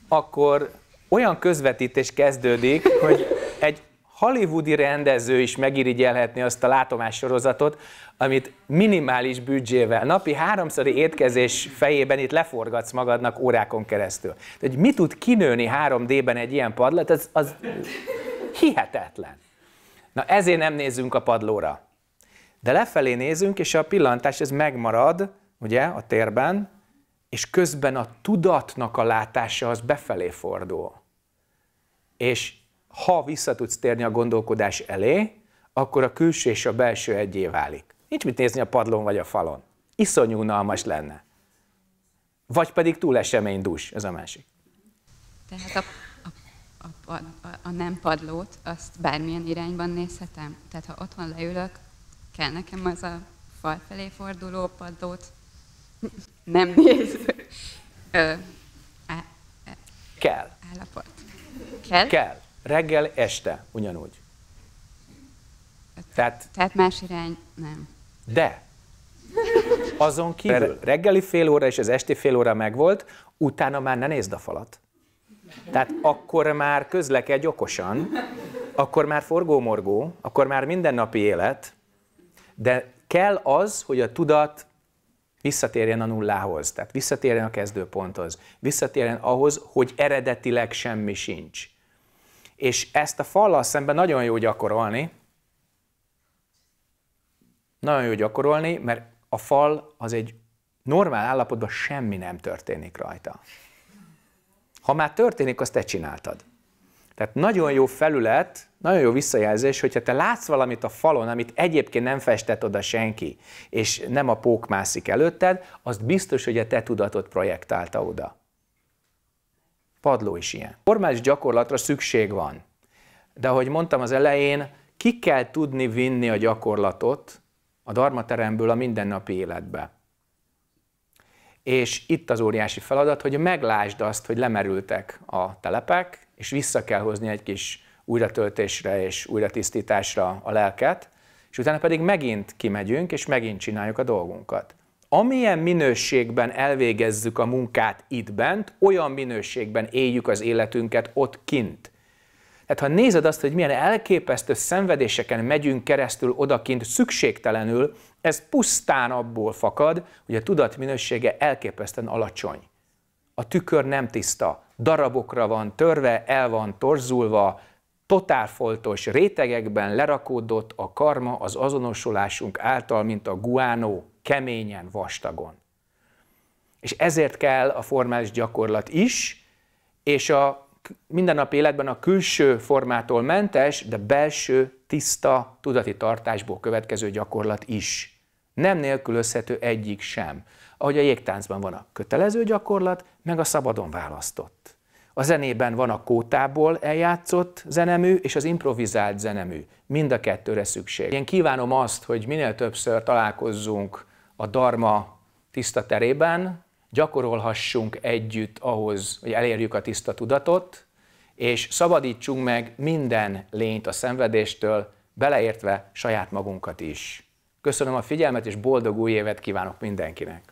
akkor olyan közvetítés kezdődik, hogy egy hollywoodi rendező is megirigyelhetné azt a látomássorozatot, amit minimális büdzsével, napi háromszori étkezés fejében itt leforgatsz magadnak órákon keresztül. De, hogy mi tud kinőni 3D-ben egy ilyen padlat, az, az hihetetlen. Na ezért nem nézzünk a padlóra. De lefelé nézünk, és a pillantás ez megmarad, ugye, a térben, és közben a tudatnak a látása az befelé fordul. És ha vissza tudsz térni a gondolkodás elé, akkor a külső és a belső egyé válik. Nincs mit nézni a padlón vagy a falon. Iszonyú unalmas lenne. Vagy pedig túl eseménydús, ez a másik.
Tehát a a, a, a nem padlót, azt bármilyen irányban nézhetem? Tehát ha otthon leülök, kell nekem az a fal felé forduló padlót? Nem néz. Ö, á,
kell. Állapot. Kell? Kell. Reggel, este, ugyanúgy. Tehát,
Tehát más irány nem.
De, azon kívül reggeli fél óra és az esti fél óra megvolt, utána már ne nézd a falat. Tehát akkor már közlekedj okosan, akkor már forgómorgó, akkor már mindennapi élet, de kell az, hogy a tudat visszatérjen a nullához, tehát visszatérjen a kezdőponthoz, visszatérjen ahhoz, hogy eredetileg semmi sincs. És ezt a fallal szemben nagyon jó gyakorolni, nagyon jó gyakorolni, mert a fal az egy normál állapotban semmi nem történik rajta. Ha már történik, azt te csináltad. Tehát nagyon jó felület, nagyon jó visszajelzés, hogyha te látsz valamit a falon, amit egyébként nem festett oda senki, és nem a pók mászik előtted, az biztos, hogy a te tudatot projektálta oda. Padló is ilyen. Formális gyakorlatra szükség van. De ahogy mondtam az elején, ki kell tudni vinni a gyakorlatot a darmateremből a mindennapi életbe. És itt az óriási feladat, hogy meglásd azt, hogy lemerültek a telepek, és vissza kell hozni egy kis újratöltésre és újratisztításra a lelket, és utána pedig megint kimegyünk, és megint csináljuk a dolgunkat. Amilyen minőségben elvégezzük a munkát itt bent, olyan minőségben éljük az életünket ott kint. Tehát ha nézed azt, hogy milyen elképesztő szenvedéseken megyünk keresztül odakint szükségtelenül, ez pusztán abból fakad, hogy a tudat minősége elképesztően alacsony. A tükör nem tiszta, darabokra van törve, el van torzulva, totálfoltos rétegekben lerakódott a karma az azonosulásunk által, mint a guánó, keményen, vastagon. És ezért kell a formális gyakorlat is, és a mindennapi életben a külső formától mentes, de belső, tiszta, tudati tartásból következő gyakorlat is. Nem nélkülözhető egyik sem. Ahogy a jégtáncban van a kötelező gyakorlat, meg a szabadon választott. A zenében van a kótából eljátszott zenemű és az improvizált zenemű. Mind a kettőre szükség. Én kívánom azt, hogy minél többször találkozzunk a Dharma tiszta terében, gyakorolhassunk együtt ahhoz, hogy elérjük a tiszta tudatot, és szabadítsunk meg minden lényt a szenvedéstől, beleértve saját magunkat is. Köszönöm a figyelmet, és boldog új évet kívánok mindenkinek!